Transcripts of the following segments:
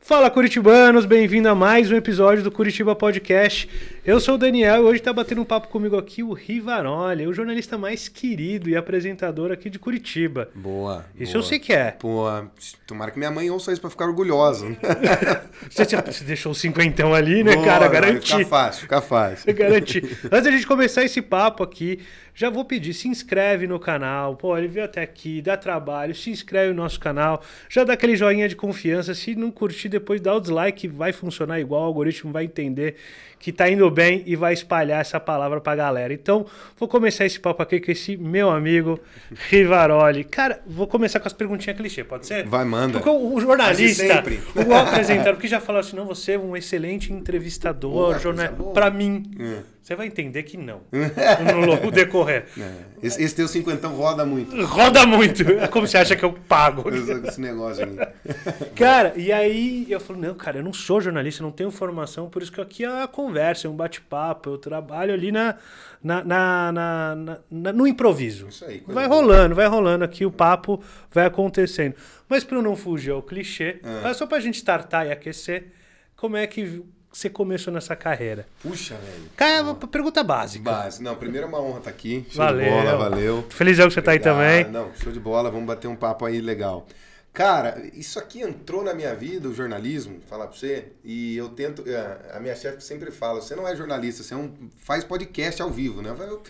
Fala Curitibanos, bem-vindo a mais um episódio do Curitiba Podcast. Eu sou o Daniel e hoje está batendo um papo comigo aqui o Rivaroli, o jornalista mais querido e apresentador aqui de Curitiba. Boa. Isso boa. eu sei que é. Pô, tomara que minha mãe ouça isso para ficar orgulhosa. você, você, deixou o cinquentão ali, né, boa, cara? Garanti. Fica fácil, fica fácil. Garanti. Antes da gente começar esse papo aqui, já vou pedir, se inscreve no canal. Pô, ele veio até aqui, dá trabalho, se inscreve no nosso canal. Já dá aquele joinha de confiança. Se não curtir, depois dá o dislike. Vai funcionar igual, o algoritmo vai entender que tá indo bem e vai espalhar essa palavra pra galera. Então, vou começar esse papo aqui com esse meu amigo Rivaroli. Cara, vou começar com as perguntinhas clichê, pode ser? Vai, manda. Porque o jornalista, o apresentador, que já falou assim, não, você é um excelente entrevistador, jornalista. Pra mim. Hum você vai entender que não. no longo decorrer. É. Esse, esse teu cinquentão roda muito. Roda muito. É como você acha que eu pago? Esse negócio aí. Cara, e aí eu falo, não, cara, eu não sou jornalista, não tenho formação, por isso que aqui é a conversa, é um bate-papo, eu trabalho ali na, na, na, na, na no improviso. Isso aí. Vai boa. rolando, vai rolando aqui, o papo vai acontecendo. Mas para eu não fugir ao clichê, é. só para a gente tartar e aquecer, como é que você começou nessa carreira? Puxa, velho. Cara, pergunta básica. Base. Não, primeiro é uma honra estar tá aqui. Show valeu. de bola, valeu. Feliz felizão que você está aí também. Não, show de bola, vamos bater um papo aí legal. Cara, isso aqui entrou na minha vida, o jornalismo, falar pra você, e eu tento. É, a minha chefe sempre fala: você não é jornalista, você é um, faz podcast ao vivo, né? Eu,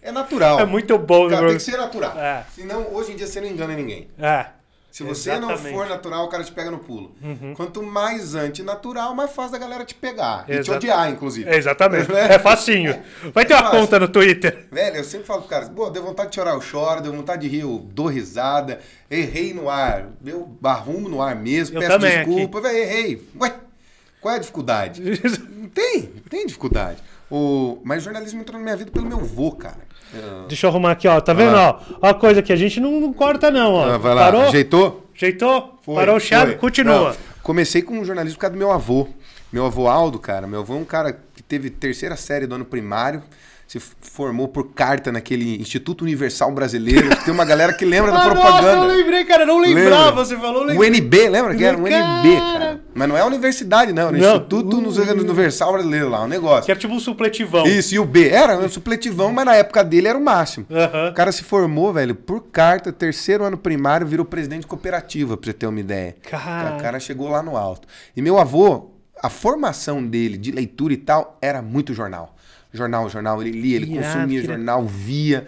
é natural. É muito bom, Cara, né? tem que ser natural. É. Senão, hoje em dia, você não engana ninguém. É. Se você Exatamente. não for natural, o cara te pega no pulo. Uhum. Quanto mais antinatural, mais fácil a galera te pegar. E te odiar, inclusive. Exatamente. É, é facinho. Vai ter uma fácil. conta no Twitter. Velho, eu sempre falo os caras, pô, deu vontade de chorar, eu choro, deu vontade de rir, eu dou risada, errei no ar, eu arrumo no ar mesmo, eu peço desculpa, velho, errei. Ué, qual é a dificuldade? não tem, não tem dificuldade. O... Mas jornalismo entrou na minha vida pelo meu vô, cara. Ah. Deixa eu arrumar aqui, ó. Tá vendo, ó? Ó a coisa que a gente não, não corta, não, ó. Ah, vai lá. Parou? Ajeitou? Ajeitou? Foi, Parou o chave? Continua. Não. Comecei com jornalismo por causa do meu avô. Meu avô Aldo, cara. Meu avô é um cara que teve terceira série do ano primário se formou por carta naquele Instituto Universal Brasileiro. Tem uma galera que lembra ah, da propaganda. Nossa, eu lembrei, cara. Não lembrava, lembra. você falou. Lembrei. O NB, lembra que era? O NB. Mas não é a universidade, não. Era é não. Instituto uh, Universal Brasileiro lá, um negócio. Que era tipo um supletivão. Isso, e o B era um supletivão, mas na época dele era o máximo. O cara se formou, velho, por carta, terceiro ano primário, virou presidente de cooperativa, pra você ter uma ideia. Cara... O cara chegou lá no alto. E meu avô, a formação dele de leitura e tal, era muito jornal. Jornal, jornal, ele lia, ele consumia jornal, via.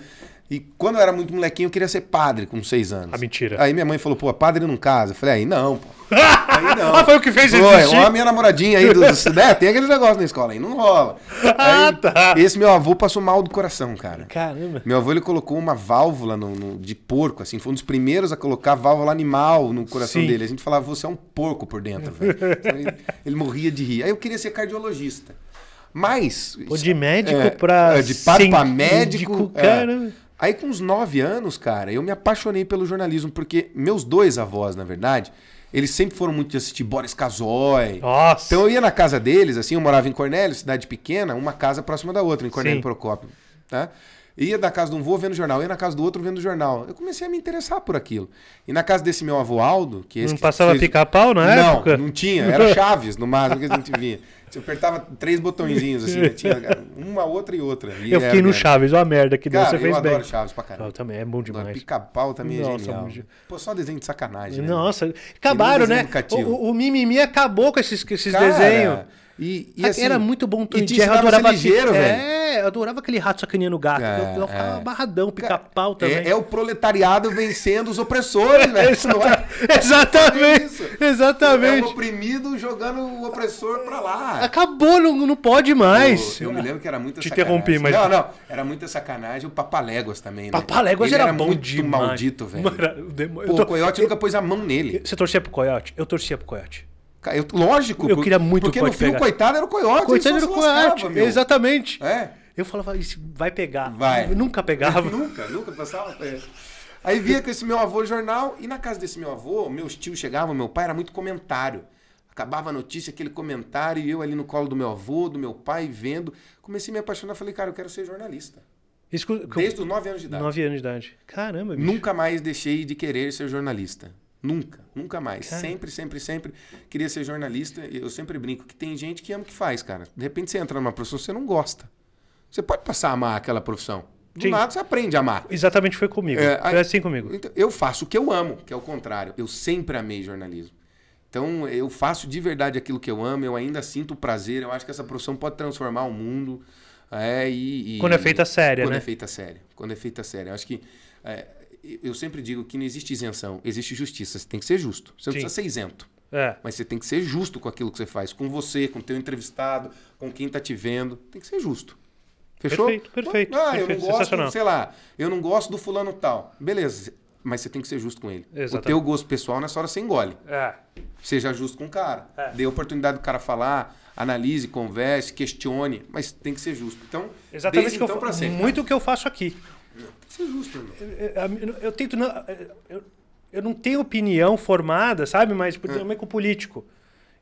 E quando eu era muito molequinho, eu queria ser padre com seis anos. Ah, mentira. Aí minha mãe falou, pô, padre não casa. Eu falei, aí não, pô. Ah, aí não. ah, foi o que fez foi, desistir? Ó, a minha namoradinha aí, dos, né? Tem aquele negócio na escola, aí não rola. ah, aí, tá. Esse meu avô passou mal do coração, cara. Caramba. Meu avô, ele colocou uma válvula no, no de porco, assim. Foi um dos primeiros a colocar válvula animal no coração Sim. dele. A gente falava, você é um porco por dentro, velho. Então, ele, ele morria de rir. Aí eu queria ser cardiologista. Mas. ou de é, médico é, para. De par para médico. médico é, cara. Aí com uns nove anos, cara, eu me apaixonei pelo jornalismo, porque meus dois avós, na verdade, eles sempre foram muito de assistir Boris Casoy. Nossa! Então eu ia na casa deles, assim, eu morava em Cornélio, cidade pequena, uma casa próxima da outra, em Cornélio Procópio, tá? Ia da casa de um vô vendo jornal, ia na casa do outro vendo jornal. Eu comecei a me interessar por aquilo. E na casa desse meu avô Aldo, que é esse Não que passava fez... pica-pau na não, época? Não, não tinha. Era Chaves, no máximo, que a gente vinha. Você apertava três botõezinhos, assim, né? tinha uma, outra e outra. E eu é fiquei no merda. Chaves, ó a merda que cara, deu, você fez bem. eu adoro Chaves pra caralho Eu também, é bom demais. Pica-pau também é Nossa, é genial. Muito... Pô, só desenho de sacanagem, né? Nossa, acabaram, né? O, o, mimimi acabou com esses, esses cara, desenhos. E, e assim, era muito bom Tom e, e Eu adorava ligeiro, velho. É, eu adorava aquele rato sacaneando gato. É, eu, eu ficava é. barradão, pica-pau é, também. É, é, o proletariado vencendo os opressores, né? é? Exatamente. Exatamente. É o oprimido jogando o opressor pra lá. Acabou, não, não pode mais. Eu, eu me lembro que era muita Te sacanagem. Te interrompi, mas. Não, não. Era muita sacanagem. O Papaléguas também, né? Papaléguas era, era bom muito demais. maldito, velho. Mara... Pô, tô... o Coyote eu... nunca pôs a mão nele. Você torcia pro Coyote? Eu torcia pro Coyote. Eu, lógico. Eu queria muito Porque no fim pegar. o coitado era o coiote. Coitado era o coiote. Exatamente. É. Eu falava, isso vai pegar. Vai. Eu nunca pegava. nunca, nunca passava. É. Aí via com esse meu avô jornal, e na casa desse meu avô, meus tios chegavam, meu pai era muito comentário. Acabava a notícia, aquele comentário, e eu ali no colo do meu avô, do meu pai, vendo. Comecei a me apaixonar, falei, cara, eu quero ser jornalista. Esco... Desde os 9 anos de idade. 9 anos de idade. Caramba, bicho. Nunca mais deixei de querer ser jornalista. Nunca, nunca mais. Cara. Sempre, sempre, sempre queria ser jornalista. Eu sempre brinco que tem gente que ama o que faz, cara. De repente você entra numa profissão você não gosta. Você pode passar a amar aquela profissão. Do Sim. nada você aprende a amar. Exatamente foi comigo. É, foi assim comigo. Então, eu faço o que eu amo, que é o contrário. Eu sempre amei jornalismo. Então eu faço de verdade aquilo que eu amo, eu ainda sinto o prazer, eu acho que essa profissão pode transformar o mundo. É, e, e, quando é feita séria, quando né? Quando é feita séria. Quando é feita séria. Eu acho que é, eu sempre digo que não existe isenção, existe justiça. Você tem que ser justo. Você não disser precisa ser isento. É. Mas você tem que ser justo com aquilo que você faz, com você, com o teu entrevistado, com quem está te vendo. Tem que ser justo. Fechou? Perfeito, perfeito. Ah, perfeito, eu não gosto, sei lá, eu não gosto do fulano tal. Beleza, mas você tem que ser justo com ele. Exatamente. O teu gosto pessoal nessa hora você engole. É. Seja justo com o cara. É. Dê a oportunidade do cara falar, analise, converse, questione, mas tem que ser justo. Então, Exatamente desde então pra sempre. Muito o que eu faço aqui. Isso é justo, irmão. Eu, eu, eu tento não. Eu, eu não tenho opinião formada, sabe? Mas por, é. também com político.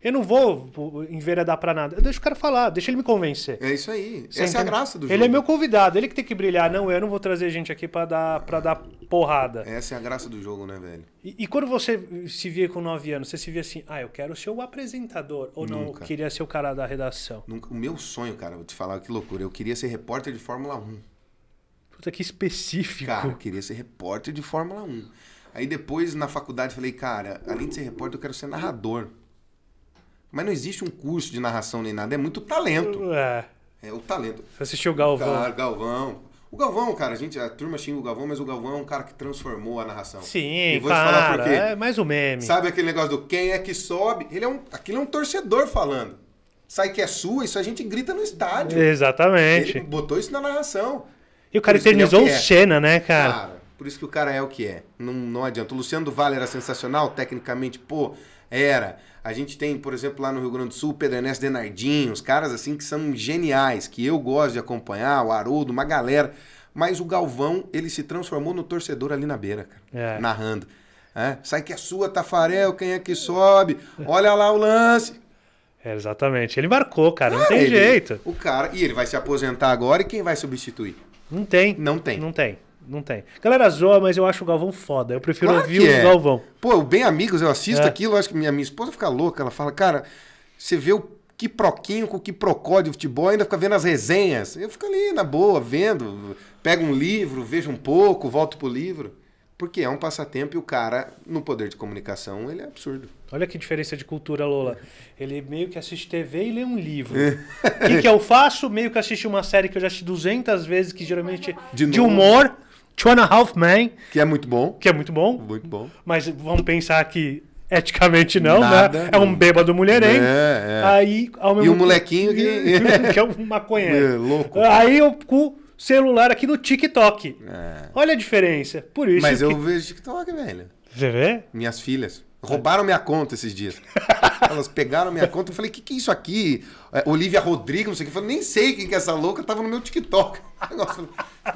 Eu não vou enveredar para nada. Eu deixo o cara falar, deixa ele me convencer. É isso aí. Você Essa entende? é a graça do jogo. Ele é meu convidado, ele que tem que brilhar. Não, eu não vou trazer gente aqui para dar para dar porrada. Essa é a graça do jogo, né, velho? E, e, quando você se via com 9 anos, você se via assim: ah, eu quero ser o apresentador. Ou Nunca. não, eu queria ser o cara da redação? Nunca. O meu sonho, cara, vou te falar que loucura. Eu queria ser repórter de Fórmula 1. Puta, que específico. Cara, eu queria ser repórter de Fórmula 1. Aí depois, na faculdade, falei, cara, além de ser repórter, eu quero ser narrador. Mas não existe um curso de narração nem nada, é muito talento. É. É o talento. Você assistiu o Galvão. Claro, Galvão. O Galvão, cara, a gente, a turma xinga o Galvão, mas o Galvão é um cara que transformou a narração. Sim, e vou te falar por quê. é mais um meme. Sabe aquele negócio do quem é que sobe? Ele é um, aquilo é um torcedor falando. Sai que é sua, isso a gente grita no estádio. Exatamente. Ele botou isso na narração. E o cara eternizou é o, é. o Senna, né, cara? por isso que o cara é o que é. Não, não adianta. O Luciano do Vale era sensacional, tecnicamente, pô, era. A gente tem, por exemplo, lá no Rio Grande do Sul, Pedro Ernesto Denardinho, os caras assim que são geniais, que eu gosto de acompanhar, o Haroldo, uma galera. Mas o Galvão, ele se transformou no torcedor ali na beira, cara, é. narrando. É, sai que é sua, Tafarel, quem é que sobe? Olha lá o lance. É, exatamente. Ele marcou, cara, não tem ele, jeito. O cara, e ele vai se aposentar agora e quem vai substituir? Não tem. Não tem. Não tem. Não tem. Galera zoa, mas eu acho o Galvão foda. Eu prefiro claro ouvir o é. Galvão. Pô, o Bem Amigos, eu assisto é. aquilo, acho que minha, minha esposa fica louca. Ela fala, cara, você vê o que proquinho com que procó de futebol, ainda fica vendo as resenhas. Eu fico ali, na boa, vendo. Pego um livro, vejo um pouco, volto pro livro. Porque é um passatempo e o cara, no poder de comunicação, ele é absurdo. Olha que diferença de cultura, Lola. Ele meio que assiste TV e lê um livro. É. O que, que eu faço? Meio que assiste uma série que eu já assisti 200 vezes, que geralmente é de, de humor. Two and a Half Que é muito bom. Que é muito bom. Muito bom. Mas vamos pensar que eticamente não, né? Nada, né? É um bêbado mulherengo. É, é. Aí, ao mesmo e um molequinho que... que é um maconheiro. É, louco. Aí eu com celular aqui no TikTok. É. Olha a diferença. Por isso Mas que... eu vejo TikTok, velho. Você vê? Minhas filhas. Roubaram minha conta esses dias. Elas pegaram minha conta. Eu falei, o que, que é isso aqui? É, Olivia Rodrigo, não sei o que. Eu falei, nem sei quem que é essa louca. Tava no meu TikTok. Nossa,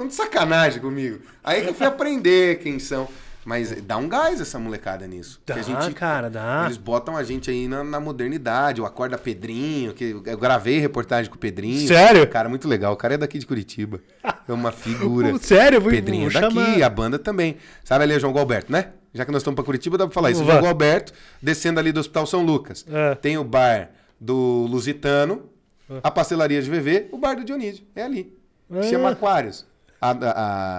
de sacanagem comigo. Aí que eu fui aprender quem são. Mas dá um gás essa molecada nisso. Dá, gente, cara, dá. Eles botam a gente aí na, na, modernidade. O Acorda Pedrinho, que eu gravei reportagem com o Pedrinho. Sério? Cara, muito legal. O cara é daqui de Curitiba. É uma figura. Sério? Pedrinho é vou, vou daqui, chamar... a banda também. Sabe ali João Galberto, né? Já que nós estamos para Curitiba, dá para falar isso. Jogou Alberto, descendo ali do Hospital São Lucas. É. Tem o bar do Lusitano, é. a pastelaria de VV, o bar do Dionísio. É ali. É. Chama Aquários. A, a,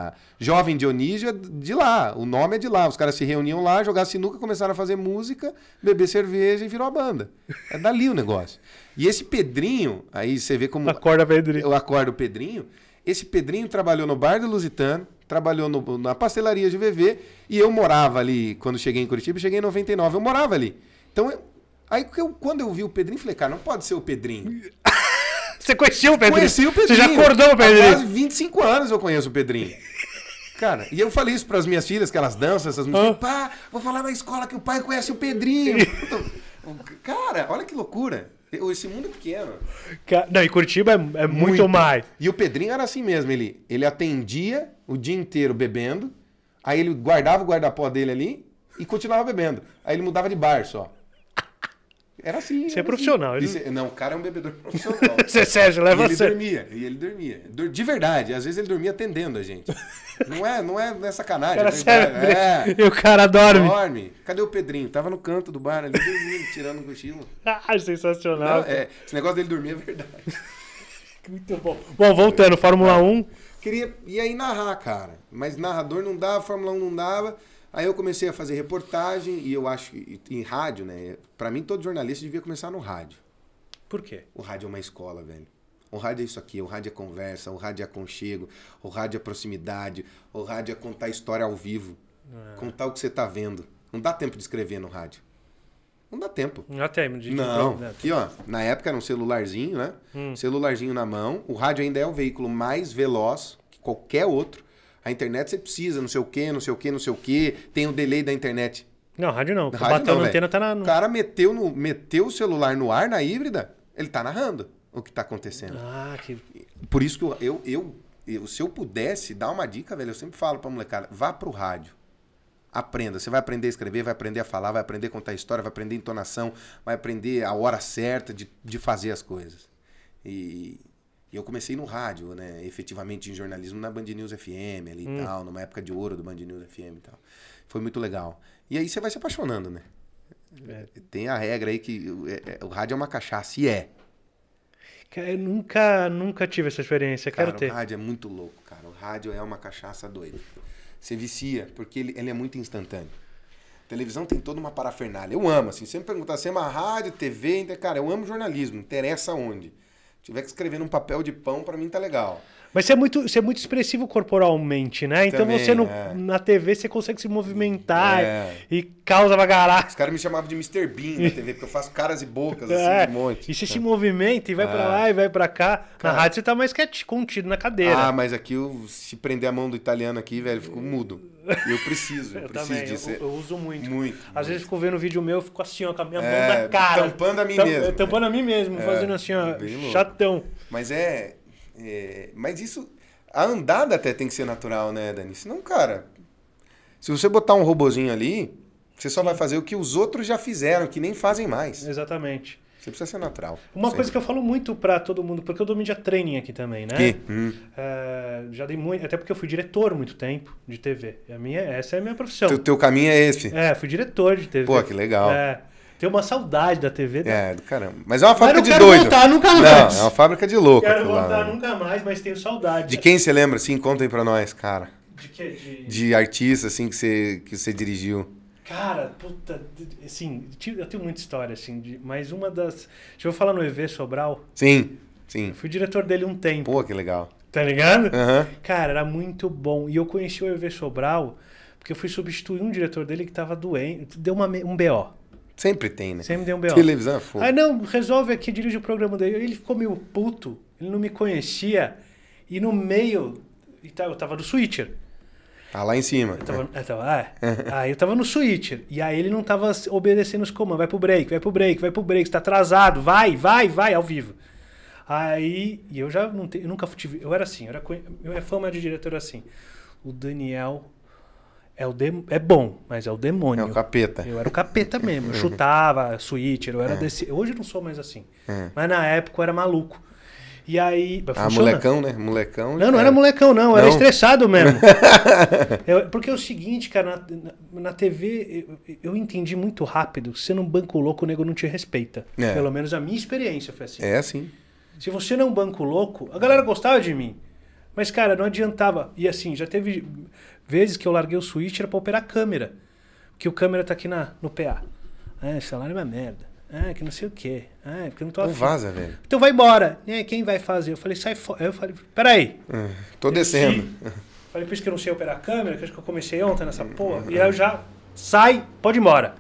a, Jovem Dionísio é de lá, o nome é de lá. Os caras se reuniam lá, jogavam sinuca, começaram a fazer música, beber cerveja e virou a banda. É dali o negócio. E esse Pedrinho, aí você vê como. Acorda, Pedrinho. Eu acordo o Pedrinho. Esse Pedrinho trabalhou no bar do Lusitano, trabalhou no, na pastelaria de VV e eu morava ali, quando cheguei em Curitiba, cheguei em 99, eu morava ali. Então, eu, aí eu, quando eu vi o Pedrinho, falei, cara, não pode ser o Pedrinho. Você conhecia o Pedrinho? Conheci o Pedrinho. Você já acordou o Pedrinho? Há quase 25 anos eu conheço o Pedrinho. Cara, e eu falei isso para as minhas filhas, que elas dançam essas músicas. Ah. Pá, vou falar na escola que o pai conhece o Pedrinho. Cara, olha que loucura. Esse mundo é pequeno. Não, e Curitiba é, é muito, muito mais. E o Pedrinho era assim mesmo, ele, ele atendia o dia inteiro bebendo, aí ele guardava o guarda-pó dele ali e continuava bebendo. Aí ele mudava de bar só. Era assim. Você era é assim. profissional. Assim. Ele... Não, o cara é um bebedor profissional. Você, Sérgio, leva e ele dormia, e ele dormia. De verdade, às vezes ele dormia atendendo a gente. Não é, não é, não é sacanagem. Era sério, né? é, é, é. E o cara dorme. Dorme. Cadê o Pedrinho? Tava no canto do bar, ali dormindo, tirando o cochilo. Ah, sensacional. Não, é, esse negócio dele dormir é verdade. Muito bom. Bom, voltando, Fórmula 1. É. Queria, e aí narrar, cara. Mas narrador não dava, Fórmula 1 não dava. Aí eu comecei a fazer reportagem e eu acho que em rádio, né? Para mim todo jornalista devia começar no rádio. Por quê? O rádio é uma escola, velho. O rádio é isso aqui, o rádio é conversa, o rádio é aconchego, o rádio é proximidade, o rádio é contar história ao vivo, ah. contar o que você tá vendo. Não dá tempo de escrever no rádio. Não dá tempo. Não dá tempo de Não. Aqui, né? ó, na época era um celularzinho, né? Hum. Celularzinho na mão. O rádio ainda é o veículo mais veloz que qualquer outro a internet você precisa, não sei o quê, não sei o quê, não sei o quê, tem o delay da internet. Não, rádio não. Rádio Bateu não, na antena, tá na... O cara meteu, no, meteu o celular no ar, na híbrida, ele tá narrando o que tá acontecendo. Ah, que... Por isso que eu, eu, eu, eu se eu pudesse dar uma dica, velho, eu sempre falo pra molecada, vá pro rádio. Aprenda. Você vai aprender a escrever, vai aprender a falar, vai aprender a contar história, vai aprender entonação, vai aprender a hora certa de, de fazer as coisas. E, e eu comecei no rádio, né? Efetivamente em jornalismo na Band News FM ali hum. e tal, numa época de ouro do Band News FM e tal. Foi muito legal. E aí você vai se apaixonando, né? É. Tem a regra aí que o, é, é, rádio é uma cachaça, e é. Eu nunca, nunca tive essa experiência, cara, quero ter. O rádio é muito louco, cara. O rádio é uma cachaça doida. Você vicia, porque ele, ele é muito instantâneo. A televisão tem toda uma parafernália. Eu amo, assim. Sempre perguntar, você ama é rádio, TV, cara, eu amo jornalismo, interessa onde tiver que escrever num papel de pão, para mim tá legal. Mas você é muito, você é muito expressivo corporalmente, né? Então Também, você no, é. na TV você consegue se movimentar é. e causa bagará. Os caras me chamavam de Mr. Bean na TV, porque eu faço caras e bocas, assim, é. assim, um monte. E você se movimenta e vai é. pra lá e vai pra cá. Cara. Na rádio você tá mais quietinho, contido na cadeira. Ah, mas aqui eu, se prender a mão do italiano aqui, velho, eu fico mudo. Eu preciso, eu, eu preciso também, disso. Eu, eu, uso muito. Muito. Às muito. vezes eu fico vendo o vídeo meu, eu fico assim, ó, com a minha mão é, na cara. Tampando a mim mesmo. Tampando a mim mesmo, é. fazendo assim, ó, chatão. Mas é, é, mas isso. A andada até tem que ser natural, né, Dani? Senão, cara. Se você botar um robozinho ali, você só vai fazer o que os outros já fizeram, que nem fazem mais. Exatamente. Você precisa ser natural. Uma sempre. coisa que eu falo muito para todo mundo, porque eu dou mídia training aqui também, né? Que? Hum. É, já dei muito, até porque eu fui diretor muito tempo de TV. A minha, essa é a minha profissão. O teu, teu caminho é esse. É, fui diretor de TV. Pô, que legal. É, tem uma saudade da TV. Tá? Né? É, do caramba. Mas é uma fábrica de doido. Quero Voltar, nunca mais. Não, é uma fábrica de louco. Quero voltar lá, né? nunca mais, mas tenho saudade. De quem você lembra, assim? Contem pra nós, cara. De que? De, de artista, assim, que você, que você dirigiu. Cara, puta, assim, eu tenho muita história, assim, de, mas uma das. Deixa eu falar no EV Sobral. Sim, sim. Eu fui diretor dele um tempo. Pô, que legal. Tá ligado? Uhum. Cara, era muito bom. E eu conheci o EV Sobral porque eu fui substituir um diretor dele que tava doente, deu uma, um BO. Sempre tem, né? Sempre deu um B.O. Televisão é fogo. Ah, não, resolve aqui, dirige o programa dele. Ele ficou meio puto, ele não me conhecia. E no meio, tá, eu tava no switcher. Ah, lá em cima. Eu tava, né? eu tava, ah, é. aí eu tava no switcher. E aí ele não tava obedecendo os comandos. Vai pro break, vai pro break, vai pro break, você tá atrasado, vai, vai, vai, ao vivo. Aí, e eu já não te, eu nunca tive. Eu era assim, eu era, minha é fama de diretor era assim. O Daniel é, o de... é bom, mas é o demônio. É o capeta. Eu era o capeta mesmo. Eu chutava, switcher, eu era é. desse. Hoje eu não sou mais assim. É. Mas na época eu era maluco. E aí. Ah, molecão, né? Molecão. Não, não é. era molecão, não. não. Era estressado mesmo. eu, porque é o seguinte, cara, na, na TV eu, eu, entendi muito rápido que você não banco louco, o nego não te respeita. É. Pelo menos a minha experiência foi assim. É assim. Se você não banco louco, a galera gostava de mim. Mas, cara, não adiantava. E assim, já teve vezes que eu larguei o switch, era pra operar a câmera. Que o câmera tá aqui na, no PA. Ah, é, o celular é uma merda. Ah, que não sei o quê. Ah, é, que não tô Não afim. vaza, velho. Então vai embora. é quem vai fazer? Eu falei, sai fora. Eu falei, peraí. Hum, tô descendo. Falei, por isso que eu não sei operar a câmera, que acho que eu comecei ontem nessa porra. E aí eu já, sai, pode ir embora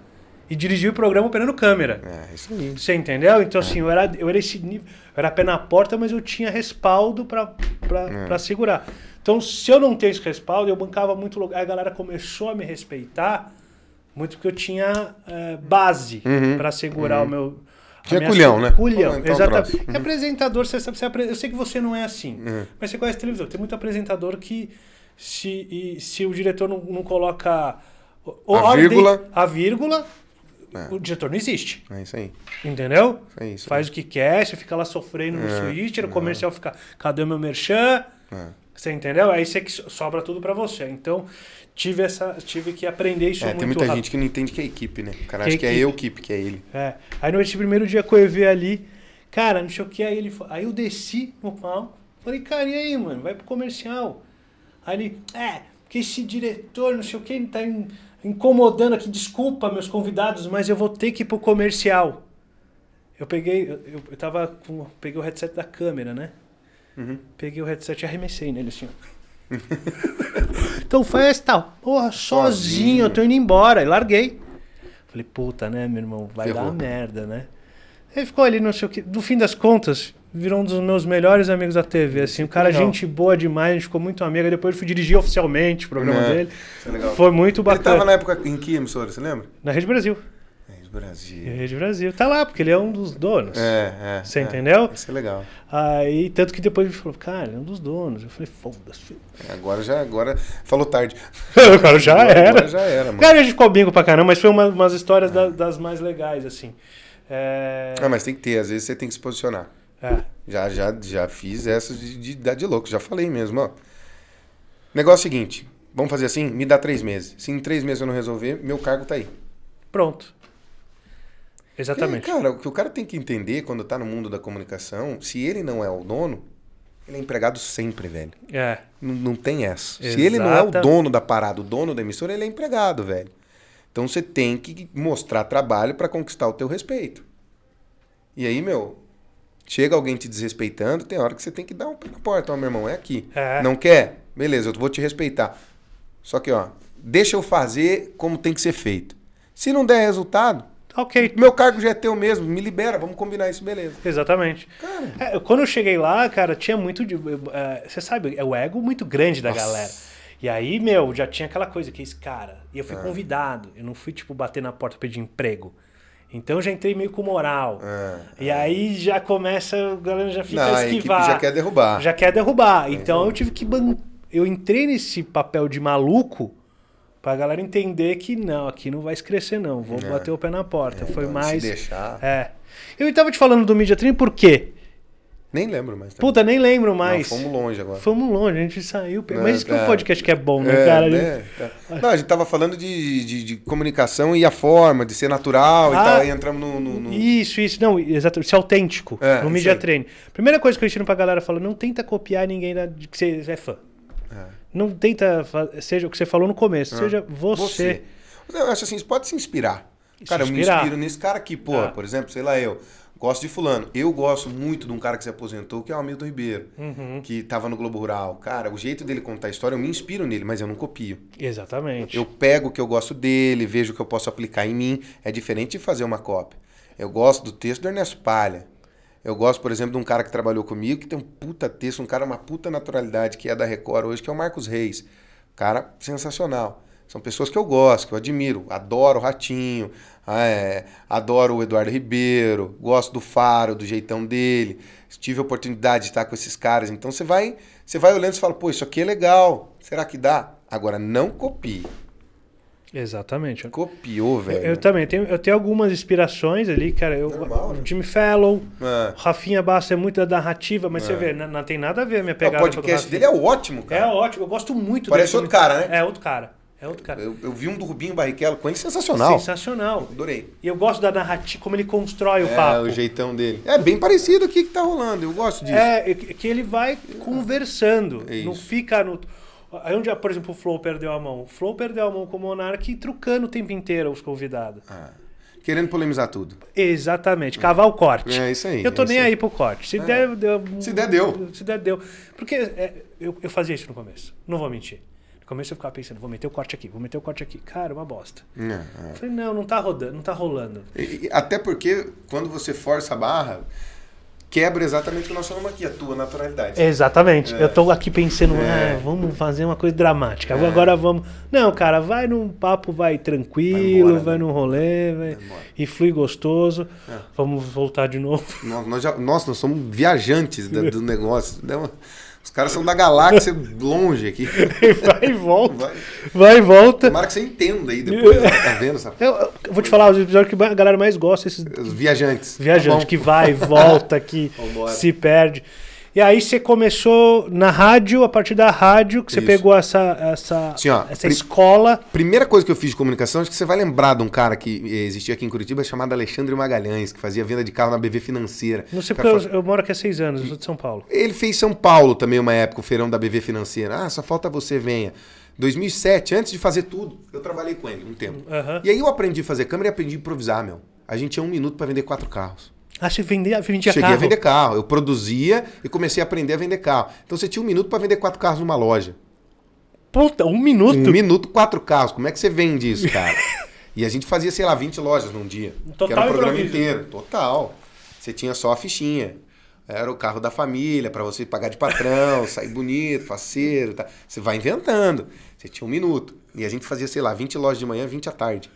e dirigir o programa operando câmera. É, isso aí. Você entendeu? Então, é. assim, eu era, eu era esse nível, eu era pé na porta, mas eu tinha respaldo para é. Pra segurar. Então, se eu não tenho esse respaldo, eu bancava muito lugar. A galera começou a me respeitar muito porque eu tinha é, base uhum. para segurar uhum. o meu. Tinha culhão, né? Culhão, então, exatamente. Uhum. E apresentador, você sabe, você apre... eu sei que você não é assim, uhum. mas você conhece televisão. Tem muito apresentador que, se, e, se o diretor não, não coloca. a vírgula. A vírgula é. O diretor não existe. É isso aí. Entendeu? É isso Faz o que quer, você fica lá sofrendo no é, suíte, o comercial fica, cadê meu merchan? É. Você entendeu? Aí você que sobra tudo para você. Então, tive essa tive que aprender isso é, muito tem muita rápido. gente que não entende que é equipe, né? O cara que acha que é eu equipe, que é ele. É. Aí nesse primeiro dia que eu ali, cara, não sei o que, aí ele aí eu desci no palco, falei, cara, e aí, mano, vai pro comercial. Aí ele, é, porque esse diretor, não sei o que, ele tá em incomodando aqui, desculpa meus convidados, mas eu vou ter que ir pro comercial. Eu peguei, eu, eu tava com, peguei o headset da câmera, né? Uhum. Peguei o headset e arremessei nele assim. então foi essa porra, sozinho, sozinho, eu tô indo embora. E larguei. Falei, puta, né, meu irmão? Vai Ferrou. dar merda, né? Ele ficou ali, não sei o que. No fim das contas, virou um dos meus melhores amigos da TV. Assim, é o cara, legal. gente boa demais, a gente ficou muito amigo. Depois eu fui dirigir oficialmente o programa é, dele. É Foi muito bacana. Ele estava na época em que emissora, você lembra? Na Rede Brasil. Rede Brasil. Rede Brasil. Tá lá, porque ele é um dos donos. É, é. é. Você é, entendeu? Isso é legal. Aí, tanto que depois ele falou, cara, é um dos donos. Eu falei, foda-se. É, agora já, agora. Falou tarde. agora já agora, era. Agora já era, mano. Cara, a gente ficou bingo pra caramba, mas foi uma, umas histórias da, das mais legais, assim. É... Ah, mas tem que ter, às vezes você tem que se posicionar. É. Já, já, já fiz essa de, de de louco, já falei mesmo, ó. Negócio seguinte, vamos fazer assim? Me dá três meses. Se em três meses eu não resolver, meu cargo tá aí. Pronto. Exatamente. É, cara, o que o cara tem que entender quando tá no mundo da comunicação, se ele não é o dono, ele é empregado sempre, velho. É. Não, não tem essa. Exata. Se ele não é o dono da parada, o dono da emissora, ele é empregado, velho. Então você tem que mostrar trabalho para conquistar o teu respeito. E aí, meu, Chega alguém te desrespeitando, tem hora que você tem que dar um pé na porta. Ó, oh, meu irmão, é aqui. É. Não quer? Beleza, eu vou te respeitar. Só que, ó, deixa eu fazer como tem que ser feito. Se não der resultado, tá ok. Meu cargo já é teu mesmo, me libera, vamos combinar isso, beleza. Exatamente. Cara. É, quando eu cheguei lá, cara, tinha muito. De, uh, você sabe, é o ego muito grande da Nossa. galera. E aí, meu, já tinha aquela coisa que esse cara. E eu fui ah. convidado. Eu não fui, tipo, bater na porta pedir emprego. Então eu já entrei meio com moral. É, e é. aí já começa, a galera já fica Não, a esquivar. A já quer derrubar. Já quer derrubar. Então eu tive que. Ban... Eu entrei nesse papel de maluco pra galera entender que não, aqui não vai crescer não, vou é. bater o pé na porta. É, Foi então, mais. Se deixar. É. Eu estava te falando do Media Training por quê? Nem lembro mais. Puta, nem lembro mais. Não, fomos longe agora. Fomos longe, a gente saiu. Não, é, mas isso que é um é. podcast que é bom, né, é, cara? Né? É. Não, a gente tava falando de, de, de, comunicação e a forma, de ser natural ah, e tal. E entramos no, no, no, Isso, isso. Não, exato Ser autêntico é, no Media treine Primeira coisa que eu ensino pra galera fala: não tenta copiar ninguém que você é fã. É. Não tenta. Seja o que você falou no começo, seja você. você. Eu acho assim, você pode se inspirar. Se cara, inspirar. eu me inspiro nesse cara aqui, porra, por exemplo, sei lá, eu. Gosto de fulano. Eu gosto muito de um cara que se aposentou, que é o Hamilton Ribeiro, uhum. que estava no Globo Rural. Cara, o jeito dele contar a história, eu me inspiro nele, mas eu não copio. Exatamente. Eu pego o que eu gosto dele, vejo o que eu posso aplicar em mim. É diferente de fazer uma cópia. Eu gosto do texto do Ernesto Palha. Eu gosto, por exemplo, de um cara que trabalhou comigo, que tem um puta texto, um cara, uma puta naturalidade, que é da Record hoje, que é o Marcos Reis. Cara sensacional. São pessoas que eu gosto, que eu admiro. Adoro o Ratinho, ah, é, adoro o Eduardo Ribeiro, gosto do Faro, do jeitão dele. Tive a oportunidade de estar com esses caras. Então você vai, você vai olhando e fala, pô, isso aqui é legal. Será que dá? Agora, não copie. Exatamente. Copiou, velho. Eu, eu, também. Tenho, eu tenho algumas inspirações ali, cara. Eu, Normal, né? Jimmy Fallon, é. Rafinha Bassa é muito da narrativa, mas é. você vê, não, não, tem nada a ver a minha pegada. O podcast dele é ótimo, cara. É ótimo. Eu gosto muito Parece dele. Parece outro cara, né? É, outro cara. É outro cara. Eu, eu vi um do Rubinho Barrichello com ele sensacional. Sensacional. Adorei. E eu gosto da narrativa, como ele constrói o é, papo. É, o jeitão dele. É bem parecido aqui que tá rolando, eu gosto disso. É, é, é que ele vai conversando. É não fica no. Aí onde, por exemplo, o Flow perdeu a mão. O Flow perdeu a mão com o Monark trucando o tempo inteiro os convidados. Ah. Querendo polemizar tudo. Exatamente, cavar o corte. É, é isso aí. Eu tô é nem aí. aí pro corte. Se, é. der, deu, se der, deu. Se der, deu. Porque eu, eu fazia isso no começo, não vou mentir. Comecei a ficar pensando, vou meter o corte aqui, vou meter o corte aqui. Cara, uma bosta. Não, é. é. Falei, não, não tá rodando, não tá rolando. E, até porque quando você força a barra, quebra exatamente o nosso nome aqui, a tua naturalidade. Exatamente. É. Eu tô aqui pensando, é. ah, vamos fazer uma coisa dramática. É. Agora vamos. Não, cara, vai num papo, vai tranquilo, vai, embora, vai né? num rolê, vai... vai e flui gostoso. É. Vamos voltar de novo. Nós, nós, já, nossa, nós somos viajantes do negócio. Né? Os caras são da galáxia longe aqui. Vai e volta. Vai, vai e volta. Tomara que você entenda aí depois. Né? tá vendo essa... eu, eu, vou te falar, os episódios que a galera mais gosta. Esses... Os viajantes. Viajante, tá que vai e volta, que Vambora. se perde. E aí você começou na rádio, a partir da rádio, que você Isso. pegou essa, essa, Sim, ó, essa escola. Primeira coisa que eu fiz de comunicação, acho que você vai lembrar de um cara que eh, existia aqui em Curitiba chamado Alexandre Magalhães, que fazia venda de carro na BV Financeira. Não sei porque eu, eu, moro aqui há seis anos, eu sou de São Paulo. Ele fez São Paulo também uma época, o feirão da BV Financeira. Ah, só falta você, venha. 2007, antes de fazer tudo, eu trabalhei com ele um tempo. Uhum. E aí eu aprendi a fazer câmera e aprendi a improvisar, meu. A gente tinha um minuto para vender quatro carros. Ah, você vendia, vendia Cheguei carro? Cheguei a vender carro. Eu produzia e comecei a aprender a vender carro. Então você tinha um minuto para vender quatro carros numa loja. Puta, um minuto? Um minuto, quatro carros. Como é que você vende isso, cara? e a gente fazia, sei lá, 20 lojas num dia. Total era o programa inteiro. Total. Você tinha só a fichinha. Era o carro da família, para você pagar de patrão, sair bonito, faceiro. Tá. Você vai inventando. Você tinha um minuto. E a gente fazia, sei lá, 20 lojas de manhã, 20 à tarde.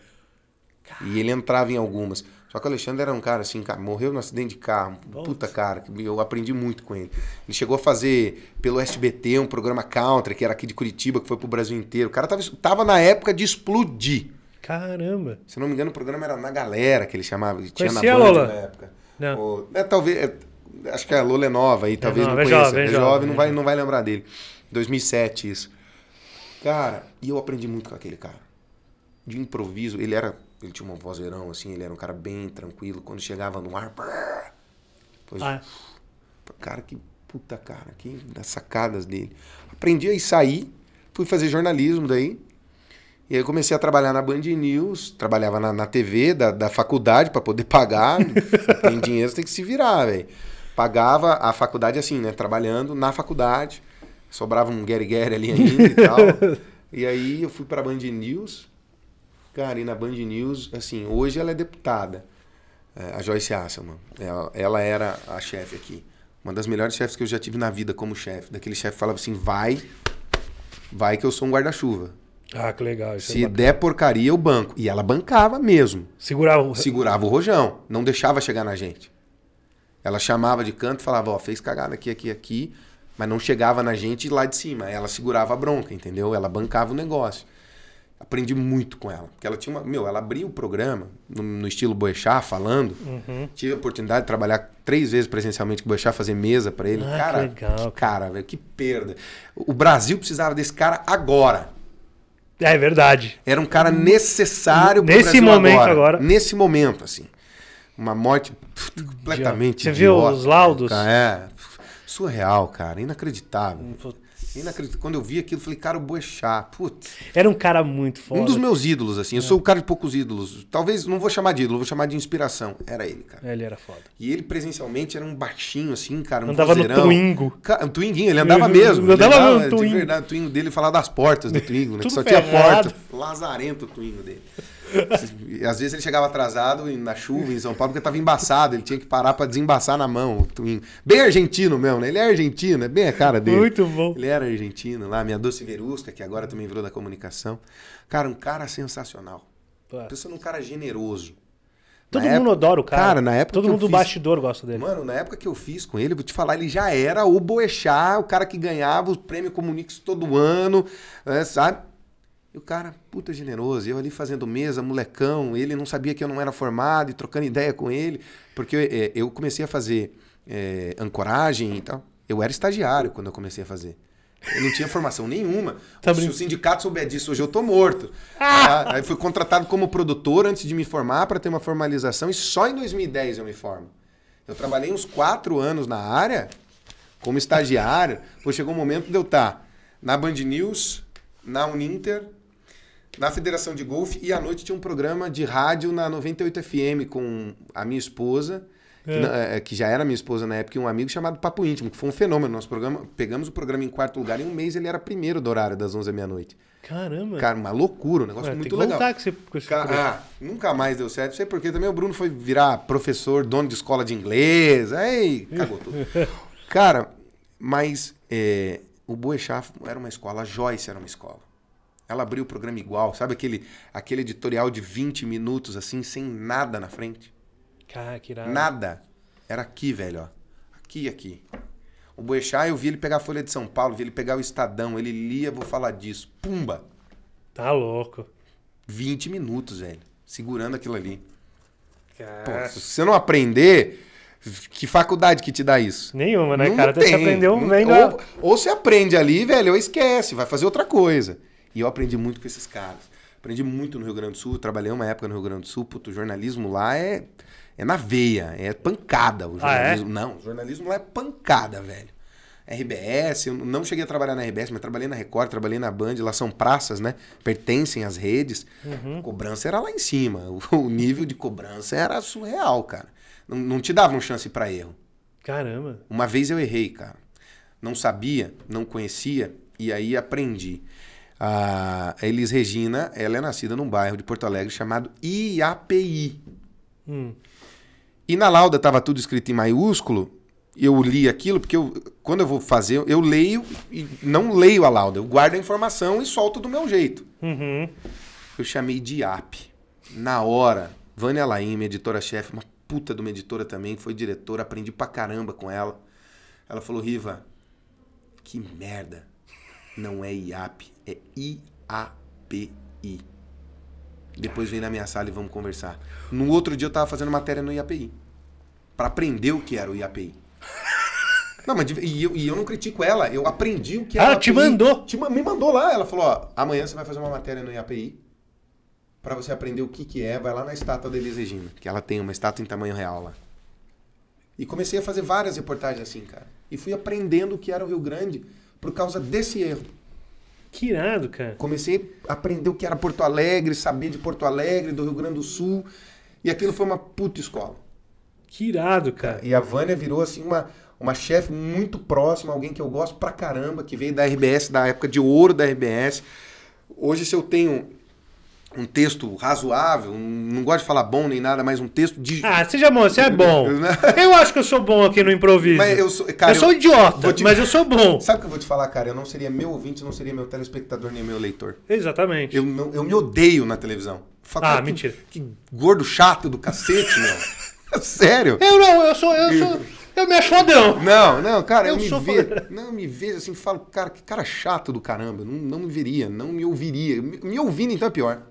E ele entrava em algumas. Só que o Alexandre era um cara assim, cara, morreu no acidente de carro. Puta cara, eu aprendi muito com ele. Ele chegou a fazer pelo SBT um programa country, que era aqui de Curitiba, que foi pro Brasil inteiro. O cara tava, tava na época de explodir. Caramba! Se não me engano, o programa era Na Galera, que ele chamava. Que tinha na Band Lola? na época. Não. Ou, é, talvez. É, acho que é a Lola é nova aí, talvez é nova, não é conheça. É jovem, é jovem, jovem não, é vai, não vai lembrar dele. 2007, isso. Cara, e eu aprendi muito com aquele cara. De improviso, ele era ele tinha um vozeirão, assim, ele era um cara bem tranquilo. Quando chegava no ar. depois, ah. É. Cara, que puta, cara, que das sacadas dele. Aprendi a sair, fui fazer jornalismo daí. E aí comecei a trabalhar na Band News, trabalhava na, na TV da, da faculdade para poder pagar. tem dinheiro, você tem que se virar, velho. Pagava a faculdade assim, né? Trabalhando na faculdade. Sobrava um Gary Gary ali ainda e tal. E aí eu fui para Band News, Cara, e na Band News, assim, hoje ela é deputada, é, a Joyce Asselman. Ela, é, ela era a chefe aqui. Uma das melhores chefes que eu já tive na vida como chefe. Daquele chefe falava assim, vai, vai que eu sou um guarda-chuva. Ah, que legal. É Se é der porcaria, eu banco. E ela bancava mesmo. Segurava o... Segurava o rojão. Não deixava chegar na gente. Ela chamava de canto e falava, ó, oh, fez cagada aqui, aqui, aqui. Mas não chegava na gente lá de cima. Ela segurava a bronca, entendeu? Ela bancava o negócio aprendi muito com ela. Porque ela tinha uma. Meu, ela abriu o programa no, no estilo Boechat, falando. Uhum. Tive a oportunidade de trabalhar três vezes presencialmente com o Boechat, fazer mesa para ele. Ah, cara, que legal. Que cara, velho, que perda. O Brasil precisava desse cara agora. É verdade. Era um cara necessário Nesse momento agora. agora. Nesse momento, assim. Uma morte completamente. Você idiota, viu os laudos? Cara. É. Surreal, cara. Inacreditável. Inacreditável. Quando eu vi aquilo, falei, cara, o Boechat, putz. Era um cara muito foda. Um dos meus ídolos, assim. Eu sou é. o cara de poucos ídolos. Talvez, não vou chamar de ídolo, vou chamar de inspiração. Era ele, cara. Ele era foda. E ele, presencialmente, era um baixinho, assim, cara, um Andava vozeirão. no Twingo. um Twinguinho, ele andava mesmo. Ele andava, no Twingo. De verdade, o Twingo dele falava das portas do Twingo, né? que só ferrado. tinha porta. Lazarento o Twingo dele. Às vezes ele chegava atrasado na chuva em São Paulo porque estava embaçado, ele tinha que parar para desembaçar na mão. Bem argentino mesmo, né? Ele é argentino, é bem a cara dele. Muito bom. Ele era argentino lá, minha doce verusca, que agora também virou da comunicação. Cara, um cara sensacional. Claro. Pensando um cara generoso. Todo na mundo época... adora o cara. Cara, na época. Todo mundo do fiz... bastidor gosta dele. Mano, na época que eu fiz com ele, vou te falar, ele já era o Boechat, o cara que ganhava o prêmio Comunix todo ano, né, sabe? E o cara, puta generoso, eu ali fazendo mesa, molecão, ele não sabia que eu não era formado e trocando ideia com ele, porque eu, é, eu comecei a fazer é, ancoragem e tal. Eu era estagiário quando eu comecei a fazer. Eu não tinha formação nenhuma. Tá Se o sindicato souber disso, hoje eu tô morto. Ah! Tá? Aí fui contratado como produtor antes de me formar para ter uma formalização e só em 2010 eu me formo. Eu trabalhei uns quatro anos na área como estagiário. Pô, chegou um momento de eu estar tá na Band News, na Uninter, na Federação de Golfe e à noite tinha um programa de rádio na 98 FM com a minha esposa, é. É, é. que, já era minha esposa na época, e um amigo chamado Papo Íntimo, que foi um fenômeno. Nosso programa, pegamos o programa em quarto lugar e em um mês ele era primeiro do horário das 11 à meia-noite. Caramba! Cara, uma loucura, um negócio Ué, muito tem que legal. Voltar com esse, Cara, ah, nunca mais deu certo. Não sei porque também o Bruno foi virar professor, dono de escola de inglês. Aí, cagou tudo. Cara, mas é, o Boechat era uma escola, a Joyce era uma escola. Ela abriu o programa igual, sabe aquele, aquele editorial de 20 minutos, assim, sem nada na frente? Cara, que irado. Nada. Era aqui, velho, ó. Aqui e aqui. O Boechat, eu vi ele pegar a Folha de São Paulo, vi ele pegar o Estadão, ele lia, vou falar disso. Pumba! Tá louco. 20 minutos, velho, segurando aquilo ali. Pô, se você não aprender, que faculdade que te dá isso? Nenhuma, né, não cara? Tem. Até você aprendeu um não... ou, ou você aprende ali, velho, ou esquece, vai fazer outra coisa. E eu aprendi muito com esses caras. Aprendi muito no Rio Grande do Sul, trabalhei uma época no Rio Grande do Sul, puto, o jornalismo lá é, é na veia, é pancada. O jornalismo, ah, é? Não, o jornalismo lá é pancada, velho. RBS, eu não cheguei a trabalhar na RBS, mas trabalhei na Record, trabalhei na Band, lá são praças, né? Pertencem às redes. Uhum. Cobrança era lá em cima. O, nível de cobrança era surreal, cara. Não, não te davam chance para erro. Caramba. Uma vez eu errei, cara. Não sabia, não conhecia e aí aprendi. A Elis Regina, ela é nascida num bairro de Porto Alegre chamado IAPI. Hum. E na lauda estava tudo escrito em maiúsculo. Eu li aquilo porque eu, quando eu vou fazer, eu leio e não leio a lauda. Eu guardo a informação e solto do meu jeito. Uhum. Eu chamei de IAP. Na hora, Vânia Laim, minha editora-chefe, uma puta de uma editora também, foi diretora, aprendi pra caramba com ela. Ela falou, Riva, que merda. Não é IAP, é IAPI. Depois vem na minha sala e vamos conversar. No outro dia eu tava fazendo matéria no IAPI. para aprender o que era o IAPI. Não, mas e eu, e eu não critico ela, eu aprendi o que ah, era ela. Ah, te mandou? Te, me mandou lá. Ela falou: ó, amanhã você vai fazer uma matéria no IAPI para você aprender o que, que é. Vai lá na estátua da Elis Regina, que ela tem uma estátua em tamanho real lá. E comecei a fazer várias reportagens assim, cara. E fui aprendendo o que era o Rio Grande por causa desse erro. Que irado, cara. Comecei a aprender o que era Porto Alegre, saber de Porto Alegre, do Rio Grande do Sul. E aquilo foi uma puta escola. Que irado, cara. E a Vânia virou assim uma, uma chefe muito próxima, alguém que eu gosto pra caramba, que veio da RBS, da época de ouro da RBS. Hoje, se eu tenho um texto razoável, um, não gosto de falar bom nem nada, mas um texto de. Ah, seja bom, você é bom. Né? eu acho que eu sou bom aqui no improviso. Mas eu sou, cara, eu, eu sou idiota, te... mas eu sou bom. Sabe o que eu vou te falar, cara? Eu não seria meu ouvinte, não seria meu telespectador, nem meu leitor. Exatamente. Eu, eu, eu me odeio na televisão. ah, que, mentira. Que gordo chato do cacete, meu. Sério? Eu não, eu sou. Eu sou... Eu me acho fodão. Não, não, cara, eu, eu me vejo. Não, me vejo assim, falo, cara, que cara chato do caramba. Não, não me veria, não me ouviria. Me, me ouvindo, então é pior.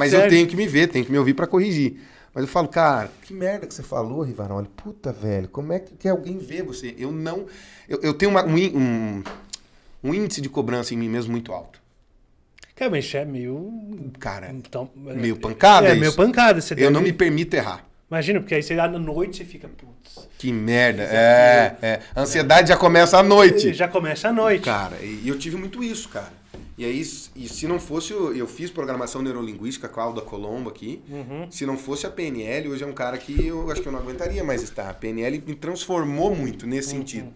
Mas Sério? eu tenho que me ver, tenho que me ouvir para corrigir. Mas eu falo, cara, que merda que você falou, Rivaroli. Puta, velho, como é que, que alguém vê você? Eu não. Eu, eu tenho uma, um, um, índice de cobrança em mim mesmo muito alto. Cara, mas é meio. Cara, então, é, meio pancada. É, é meio pancada. Você eu não me permito errar. Imagina, porque aí você dá na noite e fica, putz. Que merda. É, é. A ansiedade é. já começa à noite. Já começa à noite. Cara, e eu tive muito isso, cara. E aí, e se não fosse, eu, fiz programação neurolinguística com a Alda Colombo aqui. Uhum. Se não fosse a PNL, hoje é um cara que eu acho que eu não aguentaria mais estar. A PNL me transformou muito nesse uhum. sentido.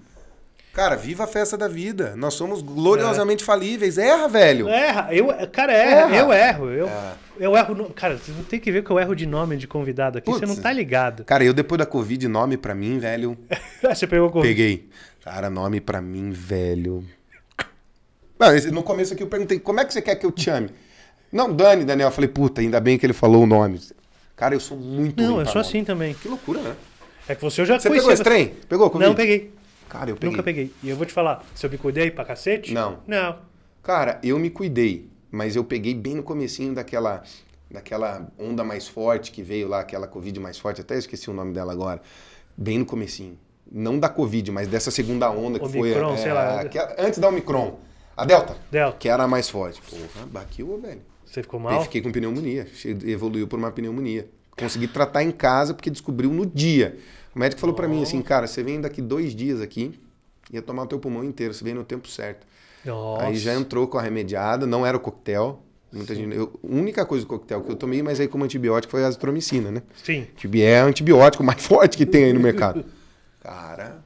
Cara, viva a festa da vida. Nós somos gloriosamente é. falíveis. Erra, velho. Erra. Eu, cara, erra. erra. Eu erro. Eu, é. eu erro. No... Cara, você não tem que ver que eu erro de nome de convidado aqui. Putz. Você não tá ligado. Cara, eu depois da Covid, nome pra mim, velho. você pegou Covid? Peguei. Cara, nome pra mim, velho. Não, no começo aqui eu perguntei, como é que você quer que eu te chame? Não, Dani, Daniel. Eu falei, puta, ainda bem que ele falou o nome. Cara, eu sou muito Não, eu sou assim também. Que loucura, né? É que você já Você conhecia, pegou esse trem? Pegou comigo? Não, peguei. Cara, eu peguei. Nunca peguei. E eu vou te falar, se eu me cuidei pra cacete? Não. Não. Cara, eu me cuidei, mas eu peguei bem no comecinho daquela daquela onda mais forte que veio lá, aquela Covid mais forte, até esqueci o nome dela agora. Bem no comecinho. Não da Covid, mas dessa segunda onda que Omicron, foi. É, sei lá. Aquela, antes da Omicron. A Delta. Delta. Que era a mais forte. Porra, baqueou, velho. Você ficou mal? Eu fiquei com pneumonia. Evoluiu por uma pneumonia. Consegui tratar em casa porque descobriu no dia. O médico falou oh. para mim assim, cara, você vem daqui dois dias aqui, ia tomar o teu pulmão inteiro, você vem no tempo certo. Nossa. Aí já entrou com a remediada, não era o coquetel. Muita gente, eu, a única coisa do coquetel que eu tomei, mas aí como antibiótico, foi a azitromicina, né? Sim. Que é o antibiótico mais forte que tem aí no mercado. Cara.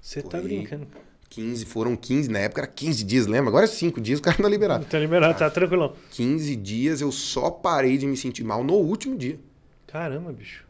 Você tá brincando. 15, foram 15, na época era 15 dias, lembra? Agora é 5 dias, o cara não tá liberado. Tá liberado, tá tranquilão. 15 dias eu só parei de me sentir mal no último dia. Caramba, bicho.